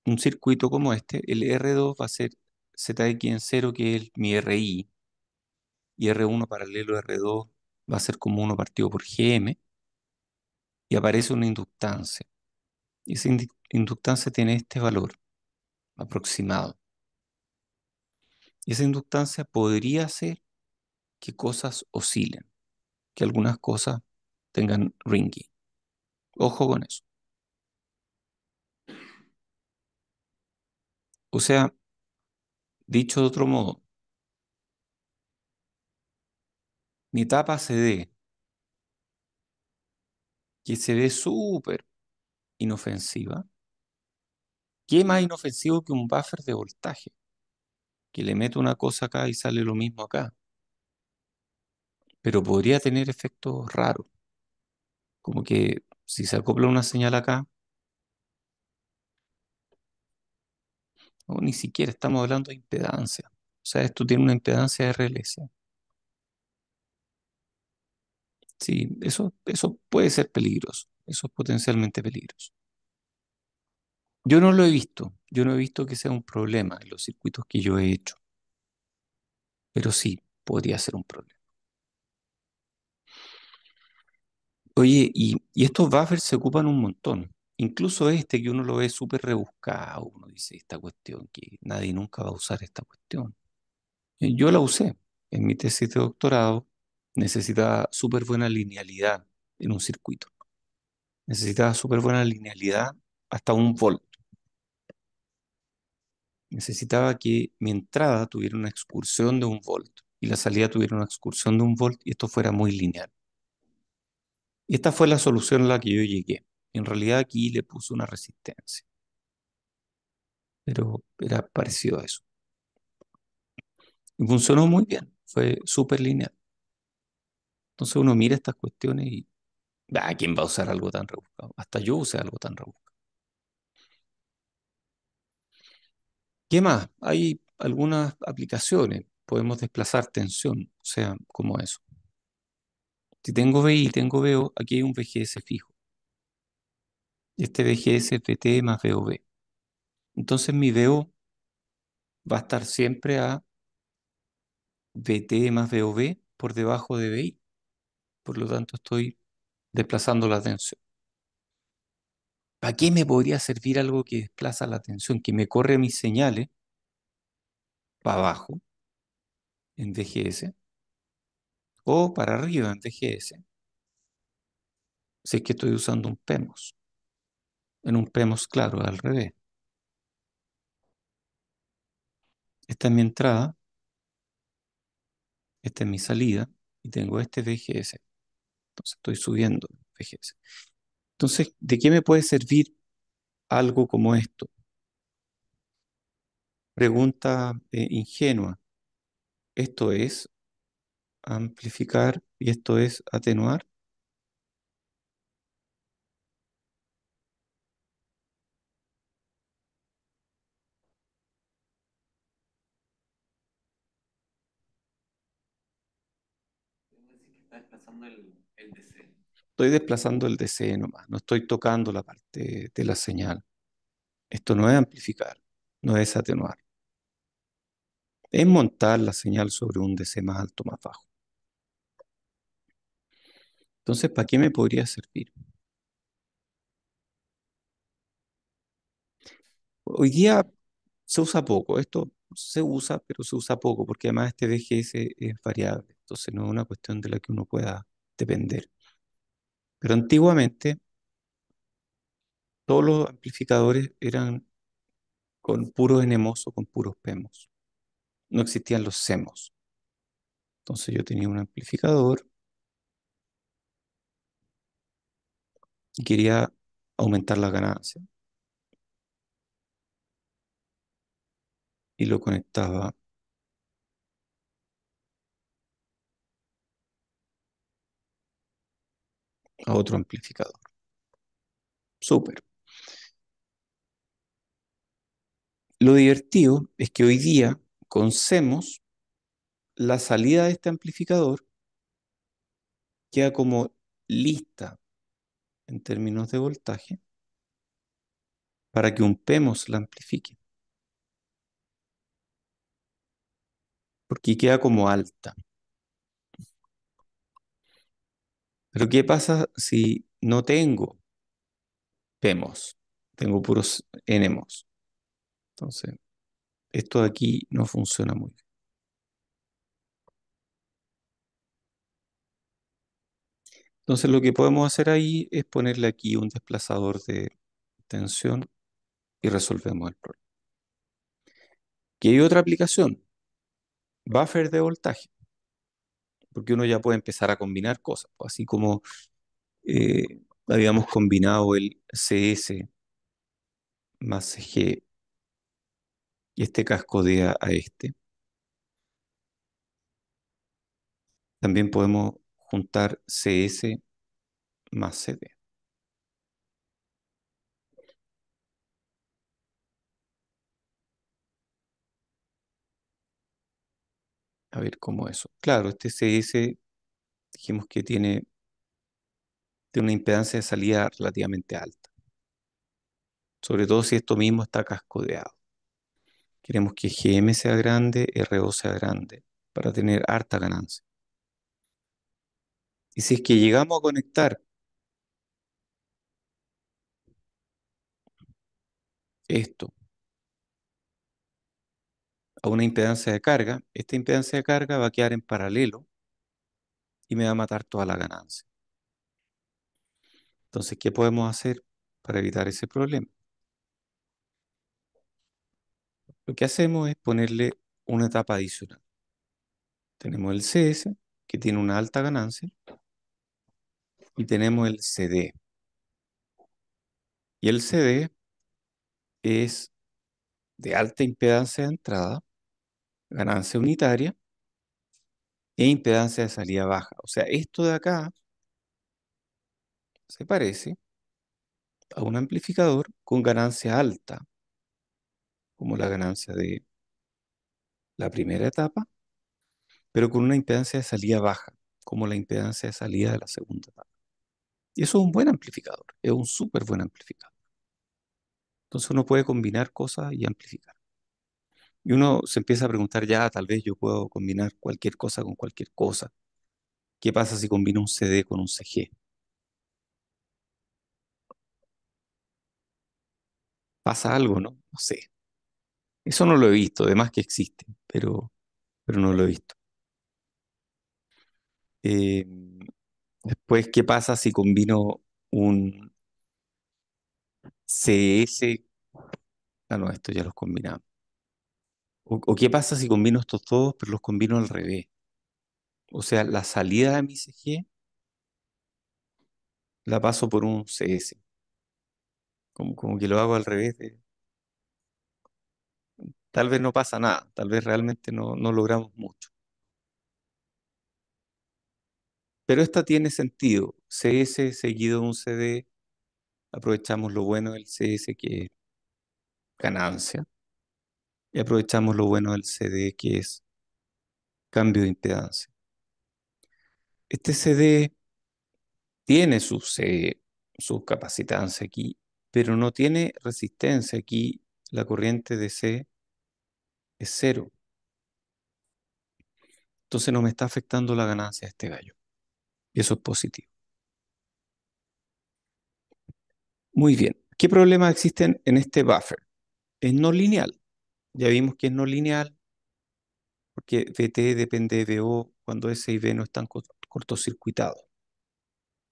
un circuito como este, el R2 va a ser ZX en 0, que es mi RI, y R1 paralelo a R2 va a ser como 1 partido por GM, y aparece una inductancia. Y esa inductancia tiene este valor aproximado. esa inductancia podría ser que cosas oscilen, que algunas cosas tengan ringy. Ojo con eso. O sea, dicho de otro modo, mi tapa se dé, que se ve súper inofensiva. ¿Qué más inofensivo que un buffer de voltaje? Que le meto una cosa acá y sale lo mismo acá pero podría tener efectos raros. Como que si se acopla una señal acá, o ni siquiera estamos hablando de impedancia. O sea, esto tiene una impedancia de RLS. Sí, eso, eso puede ser peligroso, eso es potencialmente peligroso. Yo no lo he visto, yo no he visto que sea un problema en los circuitos que yo he hecho, pero sí podría ser un problema. Oye, y, estos buffers se ocupan un montón. Incluso este que uno lo ve súper rebuscado, uno dice esta cuestión, que nadie nunca va a usar esta cuestión. Eh, yo la usé en mi tesis de doctorado, necesitaba súper buena linealidad en un circuito. Necesitaba súper buena linealidad hasta un volt. Necesitaba que mi entrada tuviera una excursión de un volt y la salida tuviera una excursión de un volt y esto fuera muy lineal. Y esta fue la solución a la que yo llegué. En realidad aquí le puse una resistencia. Pero era parecido a eso. Y funcionó muy bien, fue súper lineal. Entonces uno mira estas cuestiones y, ah, ¿quién va a usar algo tan rebuscado? Hasta yo usé algo tan rebuscado. ¿Qué más? Hay algunas aplicaciones, podemos desplazar tensión, o sea, como eso. Si tengo y tengo BO, aquí hay un VGS fijo. Este VGS es BT más VOV. Entonces mi VO va a estar siempre a BT más VOV por debajo de BI. Por lo tanto, estoy desplazando la tensión. ¿Para qué me podría servir algo que desplaza la tensión, que me corre mis señales para abajo en VGS? o para arriba en TGS, si es que estoy usando un PEMOS. En un PEMOS, claro, al revés. Esta es mi entrada, esta es mi salida, y tengo este VGS. Entonces estoy subiendo VGS. Entonces, ¿de qué me puede servir algo como esto? Pregunta eh, ingenua. ¿Esto es amplificar y esto es atenuar. Estoy desplazando el DC nomás, no estoy tocando la parte de la señal. Esto no es amplificar, no es atenuar. Es montar la señal sobre un DC más alto, más bajo. Entonces, ¿para qué me podría servir? Hoy día se usa poco, esto se usa, pero se usa poco, porque además este BGS es variable, entonces no es una cuestión de la que uno pueda depender. Pero antiguamente, todos los amplificadores eran con puros enemos o con puros PEMOS. No existían los CEMOS. Entonces yo tenía un amplificador y quería aumentar la ganancia Y lo conectaba. a otro amplificador. Súper. Lo divertido es que hoy día con Cemos la salida de este amplificador queda como lista en términos de voltaje para que un PEMOS la amplifique. Porque queda como alta. Pero ¿qué pasa si no tengo PEMOS? Tengo puros nemos Entonces, esto de aquí no funciona muy bien. Entonces lo que podemos hacer ahí es ponerle aquí un desplazador de tensión y resolvemos el problema. que hay otra aplicación, buffer de voltaje, porque uno ya puede empezar a combinar cosas, pues, así como eh, habíamos combinado el CS más G y este casco A a este. También podemos juntar CS más CD. A ver cómo eso. Claro, este CS dijimos que tiene, tiene una impedancia de salida relativamente alta. Sobre todo si esto mismo está cascodeado. Queremos que GM sea grande, RO sea grande, para tener harta ganancia. Y si es que llegamos a conectar esto a una impedancia de carga, esta impedancia de carga va a quedar en paralelo y me va a matar toda la ganancia. Entonces, ¿qué podemos hacer para evitar ese problema? Lo que hacemos es ponerle una etapa adicional. Tenemos el CS, que tiene una alta ganancia, y tenemos el CD. Y el CD es de alta impedancia de entrada, ganancia unitaria e impedancia de salida baja. O sea, esto de acá se parece a un amplificador con ganancia alta, como la ganancia de la primera etapa, pero con una impedancia de salida baja, como la impedancia de salida de la segunda etapa. Y eso es un buen amplificador, es un súper buen amplificador. Entonces uno puede combinar cosas y amplificar. Y uno se empieza a preguntar, ya, tal vez yo puedo combinar cualquier cosa con cualquier cosa. ¿Qué pasa si combino un CD con un CG? Pasa algo, ¿no? No sé. Eso no lo he visto, además que existe, pero, pero no lo he visto. Eh, Después, ¿qué pasa si combino un CS? Ah, no, esto ya los combinamos. O, qué pasa si combino estos dos, pero los combino al revés? O sea, la salida de mi CG la paso por un CS. Como, que lo hago al revés. Tal vez no pasa nada, tal vez realmente no, no logramos mucho. Pero esta tiene sentido. CS seguido de un CD, aprovechamos lo bueno del CS que es ganancia y aprovechamos lo bueno del CD que es cambio de impedancia. Este CD tiene su, C, su capacitancia aquí, pero no tiene resistencia aquí. La corriente de C es cero. Entonces no me está afectando la ganancia de este gallo. Y eso es positivo. Muy bien. ¿Qué problemas existen en este buffer? Es no lineal. Ya vimos que es no lineal porque VT depende de VO cuando S y V no están cortocircuitados.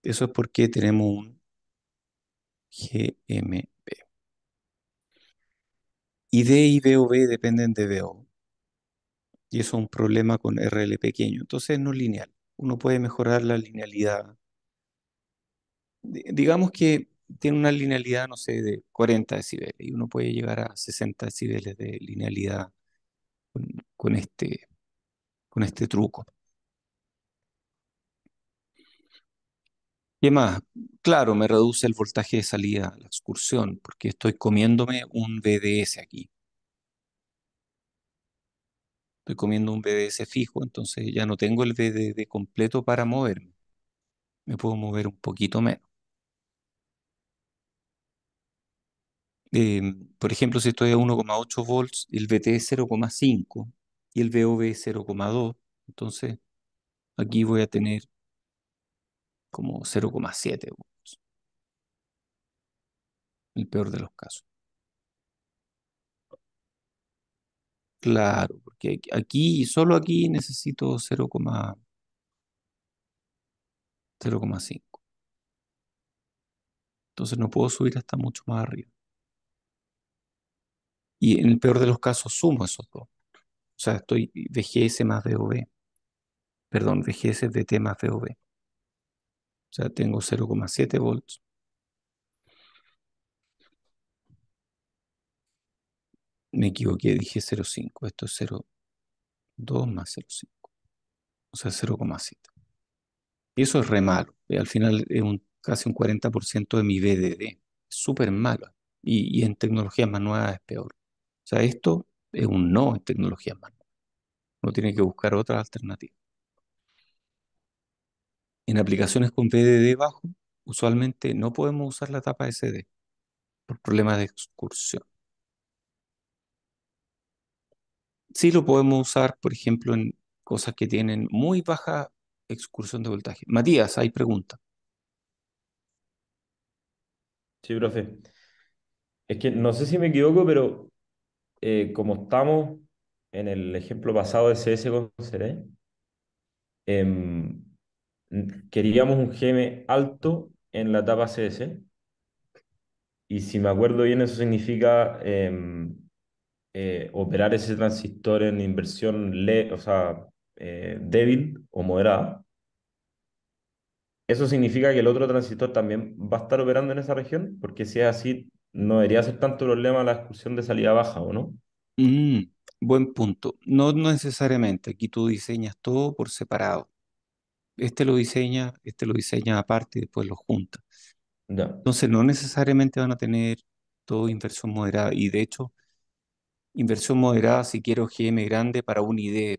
Eso es porque tenemos un GMB. Y D y VOB dependen de VO. Y eso es un problema con RL pequeño. Entonces es no lineal uno puede mejorar la linealidad. Digamos que tiene una linealidad, no sé, de 40 decibeles y uno puede llegar a 60 decibeles de linealidad con, este, con este truco. ¿Qué más? Claro, me reduce el voltaje de salida, la excursión, porque estoy comiéndome un BDS aquí estoy comiendo un BDS fijo, entonces ya no tengo el BDD completo para moverme. Me puedo mover un poquito menos. Em, por ejemplo, si estoy a 1,8 volts, el BT es 0,5 y el BOV es 0,2, entonces aquí voy a tener como 0,7 volts. El peor de los casos. Claro, porque aquí solo aquí necesito 0,5. Entonces no puedo subir hasta mucho más arriba. Y en el peor de los casos sumo esos dos. O sea, estoy VGS más VOB. Perdón, VGS de más VOB. O sea, tengo 0,7 volts Me equivoqué, dije 0,5. Esto es 0,2 más 0,5. O sea, 0,7. Y eso es re malo. Al final es un, casi un 40% de mi BDD. Es súper malo. Y, en tecnologías más es peor. O sea, esto es un no en tecnologías más no Uno tiene que buscar otra alternativa En aplicaciones con BDD bajo, usualmente no podemos usar la tapa SD por problemas de excursión. sí lo podemos usar, por ejemplo, en cosas que tienen muy baja excursión de voltaje. Matías, hay pregunta. Sí, profe. Es que no sé si me equivoco, pero eh, como estamos en el ejemplo pasado de CS con Seré, em, queríamos un GM alto en la etapa CS. Y si me acuerdo bien, eso significa em, eh, operar ese transistor en inversión o sea, eh, débil o moderada, eso significa que el otro transistor también va a estar operando en esa región, porque si es así, no debería ser tanto problema la excursión de salida baja, ¿o no? Mm, buen punto. No necesariamente. Aquí tú diseñas todo por separado. Este lo diseña, este lo diseña aparte y después lo junta. Entonces, no necesariamente van a tener todo inversión moderada. Y de hecho, inversión moderada si quiero GM grande para un ID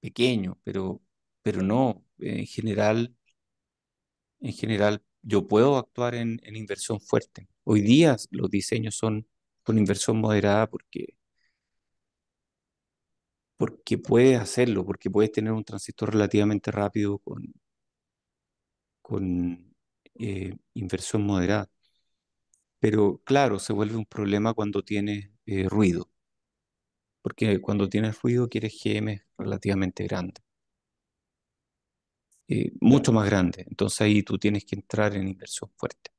pequeño, pero, pero no, en general, en general yo puedo actuar en, inversión fuerte. Hoy día los diseños son con inversión moderada porque, porque puedes hacerlo, porque puedes tener un transistor relativamente rápido con, con eh, inversión moderada. Pero claro, se vuelve un problema cuando tienes eh, ruido porque cuando tienes ruido quieres GM relativamente grande, eh, mucho más grande. Entonces ahí tú tienes que entrar en inversión fuerte.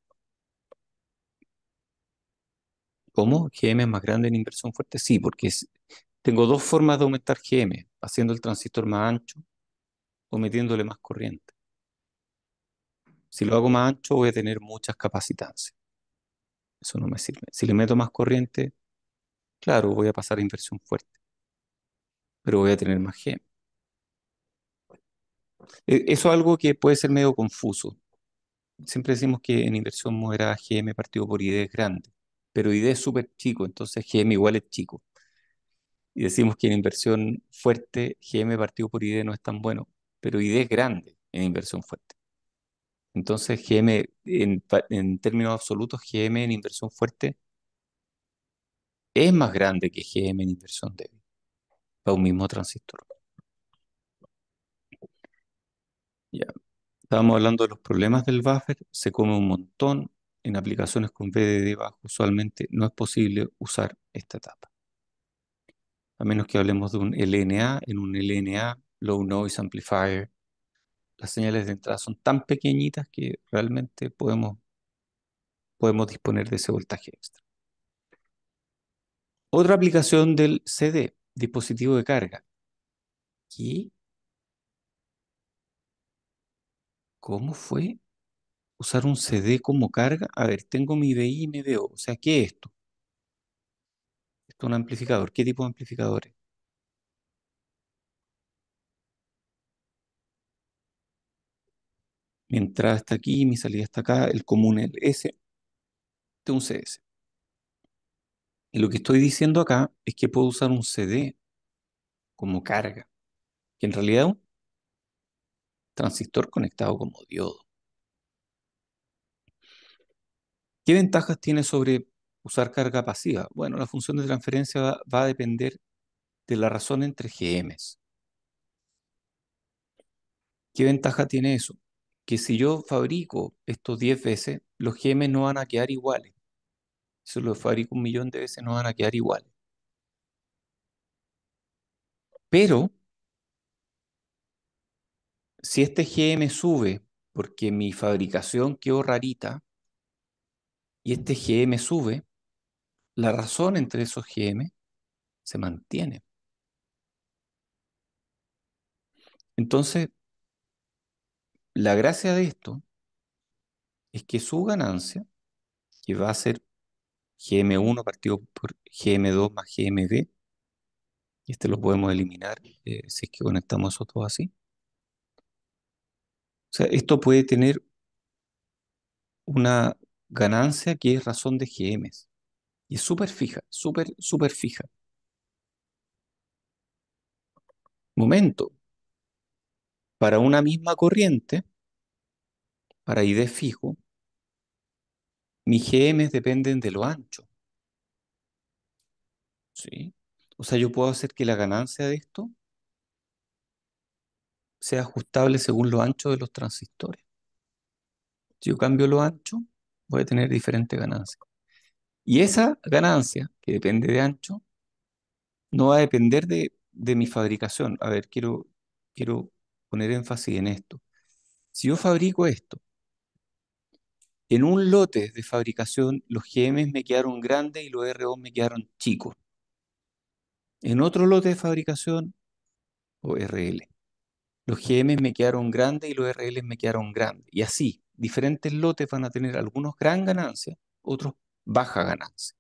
¿Cómo? ¿GM es más grande en inversión fuerte? Sí, porque tengo dos formas de aumentar GM, haciendo el transistor más ancho o metiéndole más corriente. Si lo hago más ancho voy a tener muchas capacitancias. Eso no me sirve. Si le meto más corriente, Claro, voy a pasar a inversión fuerte, pero voy a tener más GM. Eh, eso es algo que puede ser medio confuso. Siempre decimos que en inversión moderada GM partido por ID es grande, pero ID es súper chico, entonces GM igual es chico. Y decimos que en inversión fuerte GM partido por ID no es tan bueno, pero ID es grande en inversión fuerte. Entonces GM, en términos absolutos, GM en inversión fuerte es más grande que GM en inversión débil para un mismo transistor. Ya. Estábamos hablando de los problemas del buffer, se come un montón. En aplicaciones con VDD bajo, usualmente no es posible usar esta etapa. A menos que hablemos de un LNA, en un LNA, low noise amplifier, las señales de entrada son tan pequeñitas que realmente podemos, podemos disponer de ese voltaje extra. Otra aplicación del CD, dispositivo de carga. Aquí. ¿Cómo fue? ¿Usar un CD como carga? A ver, tengo mi DI y mi DO. O sea, ¿qué es esto? Esto es un amplificador. ¿Qué tipo de amplificadores? Mi entrada está aquí, mi salida está acá, el común es el S. Este es un CS. Y lo que estoy diciendo acá es que puedo usar un CD como carga, que en realidad es un transistor conectado como diodo. ¿Qué ventajas tiene sobre usar carga pasiva? Bueno, la función de transferencia va, a depender de la razón entre GMs. ¿Qué ventaja tiene eso? Que si yo fabrico estos 10 veces, los GMs no van a quedar iguales se lo fabrico un millón de veces, no van a quedar iguales. Pero, si este GM sube porque mi fabricación quedó rarita y este GM sube, la razón entre esos GM se mantiene. Entonces, la gracia de esto es que su ganancia, que va a ser GM1 partido por GM2 más GMB. Y este lo podemos eliminar eh, si es que conectamos eso todo así. O sea, esto puede tener una ganancia que es razón de GMs. Y es súper fija, súper, súper fija. Momento. Para una misma corriente, para ID fijo, mis GMs dependen de lo ancho. O sea, yo puedo hacer que la ganancia de esto sea ajustable según lo ancho de los transistores. Si yo cambio lo ancho, voy a tener diferentes ganancias. Y esa ganancia, que depende de ancho, no va a depender de, mi fabricación. A ver, quiero, quiero poner énfasis en esto. Si yo fabrico esto en un lote de fabricación, los GMs me quedaron grandes y los RO me quedaron chicos. En otro lote de fabricación, o RL, los GMs me quedaron grandes y los RL me quedaron grandes. Y así, diferentes lotes van a tener algunos gran ganancia, otros baja ganancia.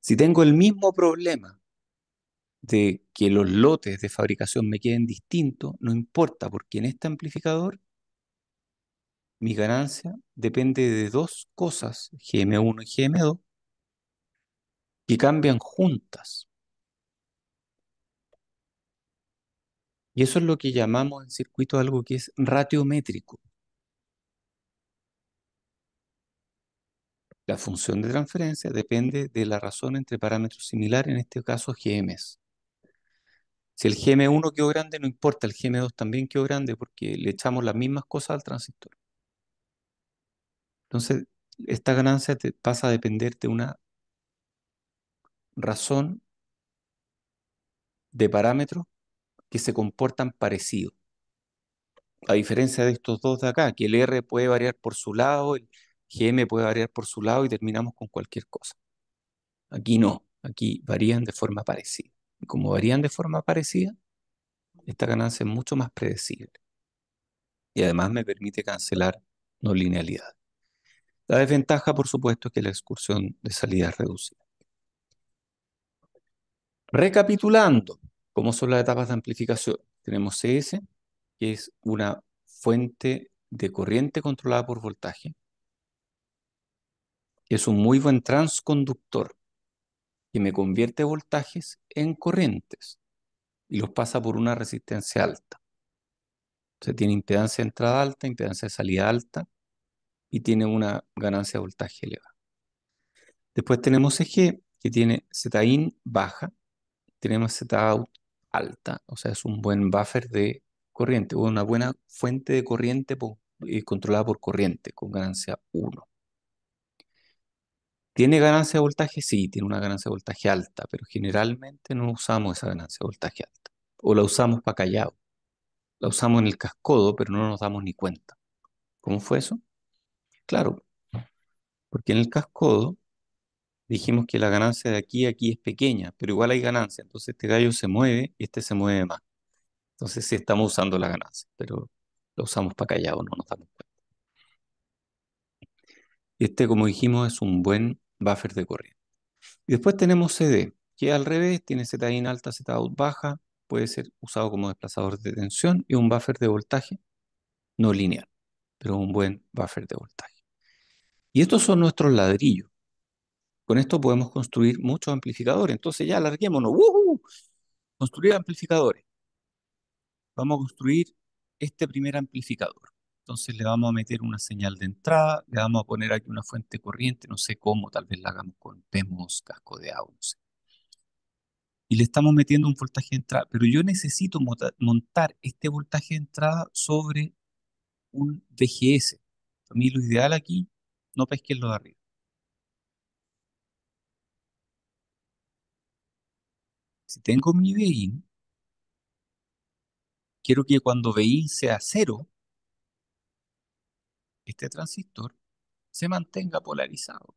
Si tengo el mismo problema de que los lotes de fabricación me queden distintos, no importa, porque en este amplificador mi ganancia depende de dos cosas, GM1 y GM2, que cambian juntas. Y eso es lo que llamamos en circuito algo que es ratiométrico. La función de transferencia depende de la razón entre parámetros similares, en este caso GMs. Si el GM1 quedó grande, no importa, el GM2 también quedó grande porque le echamos las mismas cosas al transistor. Entonces, esta ganancia pasa a depender de una razón de parámetros que se comportan parecido A diferencia de estos dos de acá, que el R puede variar por su lado, el GM puede variar por su lado y terminamos con cualquier cosa. Aquí no, aquí varían de forma parecida. Y como varían de forma parecida, esta ganancia es mucho más predecible. Y además me permite cancelar no linealidad. La desventaja, por supuesto, es que la excursión de salida es reducida. Recapitulando, ¿cómo son las etapas de amplificación? Tenemos CS, que es una fuente de corriente controlada por voltaje. Es un muy buen transconductor que me convierte voltajes en corrientes y los pasa por una resistencia alta. Se tiene impedancia de entrada alta, impedancia de salida alta, y tiene una ganancia de voltaje elevada. Después tenemos EG, que tiene ZIN baja, tenemos ZOUT alta, o sea, es un buen buffer de corriente, o una buena fuente de corriente eh, controlada por corriente, con ganancia 1. ¿Tiene ganancia de voltaje? Sí, tiene una ganancia de voltaje alta, pero generalmente no usamos esa ganancia de voltaje alta, o la usamos para callado, la usamos en el cascodo, pero no nos damos ni cuenta. ¿Cómo fue eso? Claro, porque en el cascodo dijimos que la ganancia de aquí a aquí es pequeña, pero igual hay ganancia. Entonces este gallo se mueve y este se mueve más. Entonces sí estamos usando la ganancia, pero lo usamos para callado, no nos damos cuenta. Este, como dijimos, es un buen buffer de corriente. Y después tenemos CD, que al revés tiene Z in alta, Z baja, puede ser usado como desplazador de tensión y un buffer de voltaje no lineal, pero un buen buffer de voltaje. Y estos son nuestros ladrillos. Con esto podemos construir muchos amplificadores. Entonces ya alarguémonos. Construir amplificadores. Vamos a construir este primer amplificador. Entonces le vamos a meter una señal de entrada, le vamos a poner aquí una fuente corriente, no sé cómo, tal vez la hagamos con PEMOS, casco de agua, Y le estamos metiendo un voltaje de entrada, pero yo necesito montar este voltaje de entrada sobre un VGS. A mí lo ideal aquí no pesquen lo de arriba. Si tengo mi VIN, quiero que cuando VIN sea cero, este transistor se mantenga polarizado.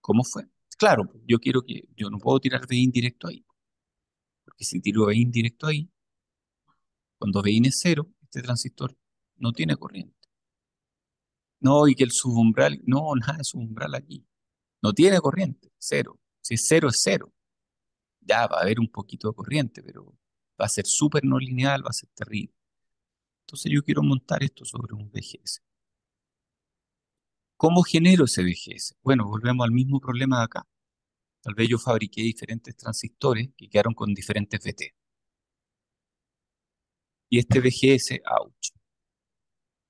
¿Cómo fue? Claro, pues, yo quiero que, yo no puedo tirar de directo ahí. Porque si tiro VIN directo ahí, cuando VIN es cero, este transistor no tiene corriente. No, y que el subumbral, no, nada de subumbral aquí. No tiene corriente, cero. Si es cero, es cero. Ya va a haber un poquito de corriente, pero va a ser súper no lineal, va a ser terrible. Entonces yo quiero montar esto sobre un VGS. ¿Cómo genero ese VGS? Bueno, volvemos al mismo problema de acá. Tal vez yo fabriqué diferentes transistores que quedaron con diferentes VT. Y este VGS, ouch,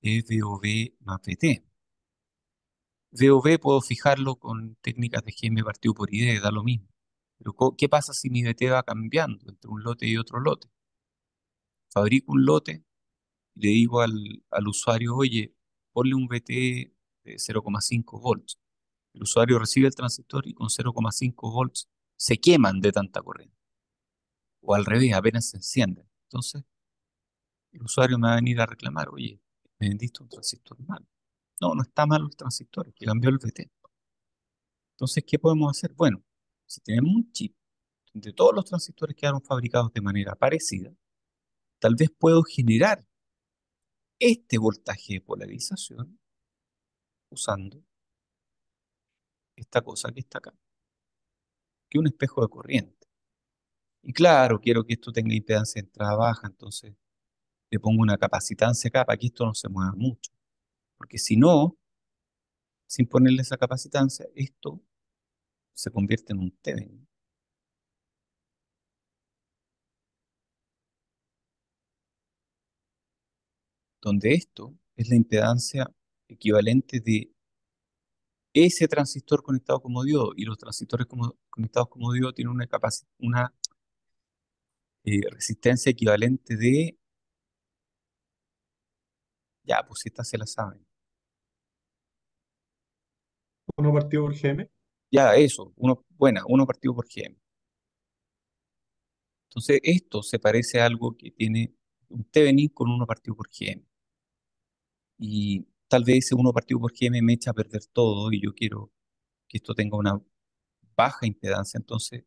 es VOV más VT. VOV puedo fijarlo con técnicas de GM partido por ID, da lo mismo. Pero ¿qué pasa si mi VT va cambiando entre un lote y otro lote? Fabrico un lote, le digo al, usuario, oye, ponle un VT de 0,5 volts. El usuario recibe el transistor y con 0,5 volts se queman de tanta corriente. O al revés, apenas se encienden. Entonces, el usuario me va a venir a reclamar, oye, me vendiste un transistor mal No, no está mal el transistores que cambió el Entonces, ¿qué podemos hacer? Bueno, si tenemos un chip donde todos los transistores quedaron fabricados de manera parecida, tal vez puedo generar este voltaje de polarización usando esta cosa que está acá, que es un espejo de corriente. Y claro, quiero que esto tenga impedancia de entrada baja, entonces le pongo una capacitancia acá para que esto no se mueva mucho. Porque si no, sin ponerle esa capacitancia, esto se convierte en un tema Donde esto es la impedancia equivalente de ese transistor conectado como diodo y los transistores conectados como diodo tienen una, una eh, resistencia equivalente de ya, pues estas esta se la saben. Uno partido por GM. Ya, eso, uno, buena, uno partido por GM. Entonces, esto se parece a algo que tiene un venir con uno partido por GM. Y tal vez ese uno partido por GM me echa a perder todo y yo quiero que esto tenga una baja impedancia, entonces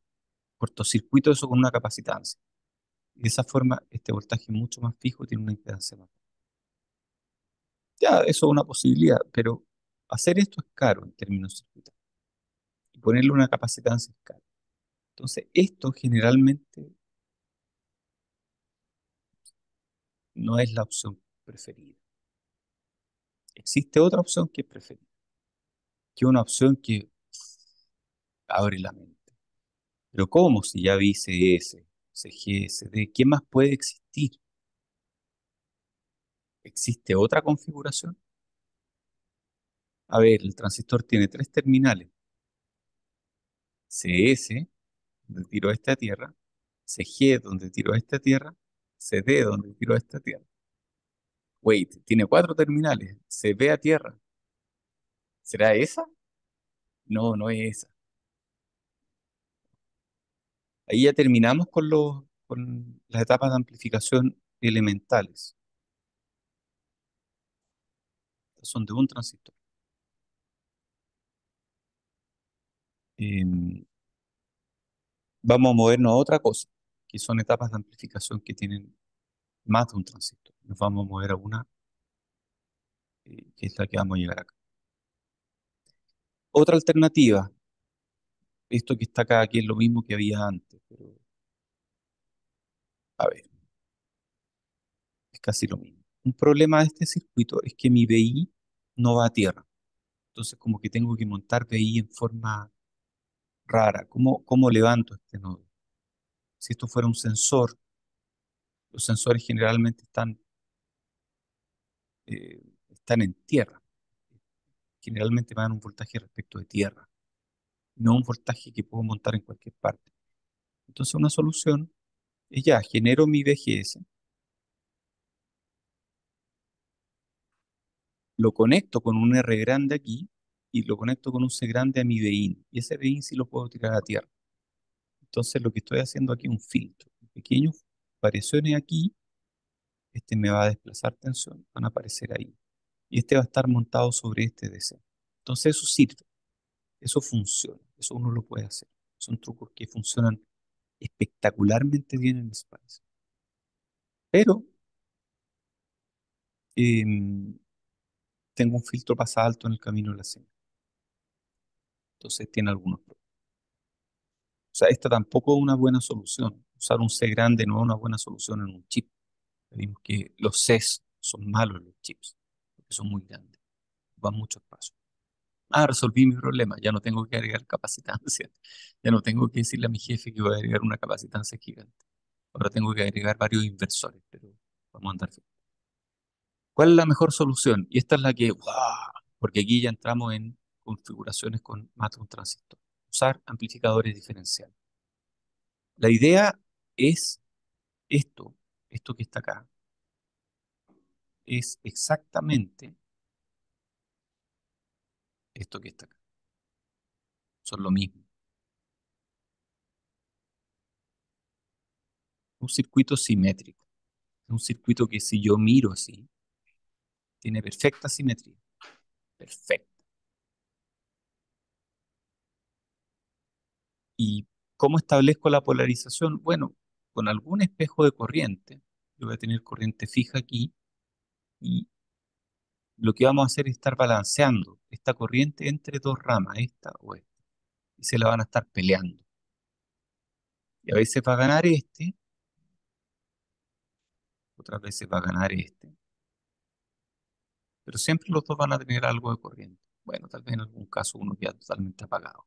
cortocircuito eso con una capacitancia. de esa forma, este voltaje mucho más fijo tiene una impedancia más baja ya, eso es una posibilidad, pero hacer esto es caro en términos circuitos Y ponerle una capacitancia es caro. Entonces, esto generalmente no es la opción preferida. Existe otra opción que es preferida, que una opción que abre la mente. Pero ¿cómo si ya vi CS, CGS, de qué más puede existir? ¿Existe otra configuración? A ver, el transistor tiene tres terminales. CS, donde tiro a tierra, CG, donde tiro a tierra, CD, donde tiro a tierra. Wait, tiene cuatro terminales, CB a tierra. ¿Será esa? No, no es esa. Ahí ya terminamos con, los, con las etapas de amplificación elementales son de un transistor. Em, vamos a movernos a otra cosa, que son etapas de amplificación que tienen más de un transistor. Nos vamos a mover a una, eh, que es la que vamos a llegar acá. Otra alternativa, esto que está acá, aquí es lo mismo que había antes, pero a ver, es casi lo mismo. Un problema de este circuito es que mi BI no va a tierra. Entonces, como que tengo que montar BI en forma rara. ¿Cómo, levanto este nodo? Si esto fuera un sensor, los sensores generalmente están, eh, están en tierra. Generalmente van a un voltaje respecto de tierra, no un voltaje que puedo montar en cualquier parte. Entonces, una solución es ya, genero mi BGS, lo conecto con un R grande aquí y lo conecto con un C grande a mi BIN. Y ese BIN sí lo puedo tirar a tierra. Entonces lo que estoy haciendo aquí es un filtro. pequeño variaciones aquí, este me va a desplazar tensión, van a aparecer ahí. Y este va a estar montado sobre este DC. Entonces eso sirve, eso funciona, eso uno lo puede hacer. Son trucos que funcionan espectacularmente bien en el espacio. Pero em, tengo un filtro pasa alto en el camino de la señal. Entonces tiene algunos problemas. O sea, esta tampoco es una buena solución. Usar un C grande no es una buena solución en un chip. Vimos que los Cs son malos en los chips, porque son muy grandes, van mucho pasos. Ah, resolví mi problema, ya no tengo que agregar capacitancia, ya no tengo que decirle a mi jefe que voy a agregar una capacitancia gigante. Ahora tengo que agregar varios inversores, pero vamos a andar ¿Cuál es la mejor solución? Y esta es la que, porque aquí ya entramos en configuraciones con más de un transistor. Usar amplificadores diferenciales. La idea es esto, esto que está acá, es exactamente esto que está acá. Son lo mismo. Un circuito simétrico. Un circuito que si yo miro así, tiene perfecta simetría. perfecta ¿Y cómo establezco la polarización? Bueno, con algún espejo de corriente, yo voy a tener corriente fija aquí, y lo que vamos a hacer es estar balanceando esta corriente entre dos ramas, esta o esta, y se la van a estar peleando. Y a veces va a ganar este, otras veces va a ganar este pero siempre los dos van a tener algo de corriente. Bueno, tal vez en algún caso uno queda totalmente apagado.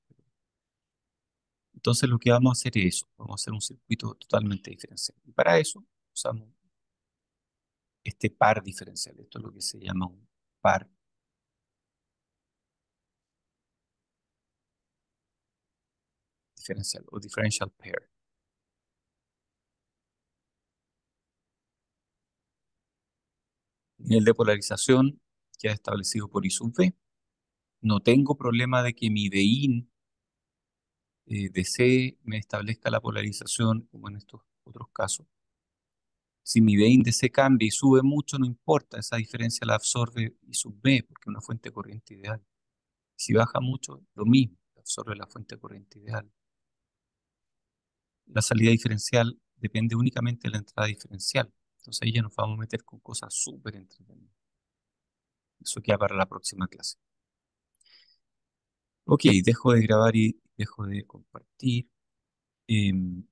Entonces lo que vamos a hacer es eso, vamos a hacer un circuito totalmente diferencial. Y para eso usamos este par diferencial, esto es lo que se llama un par diferencial o differential pair. el de polarización establecido por B No tengo problema de que mi DEIN eh, DC me establezca la polarización, como en estos otros casos. Si mi de DC cambia y sube mucho, no importa, esa diferencia la absorbe B porque es una fuente corriente ideal. Si baja mucho, lo mismo, absorbe la fuente corriente ideal. La salida diferencial depende únicamente de la entrada diferencial. Entonces ahí ya nos vamos a meter con cosas súper entretenidas. Eso queda para la próxima clase. Ok, dejo de grabar y dejo de compartir. Em,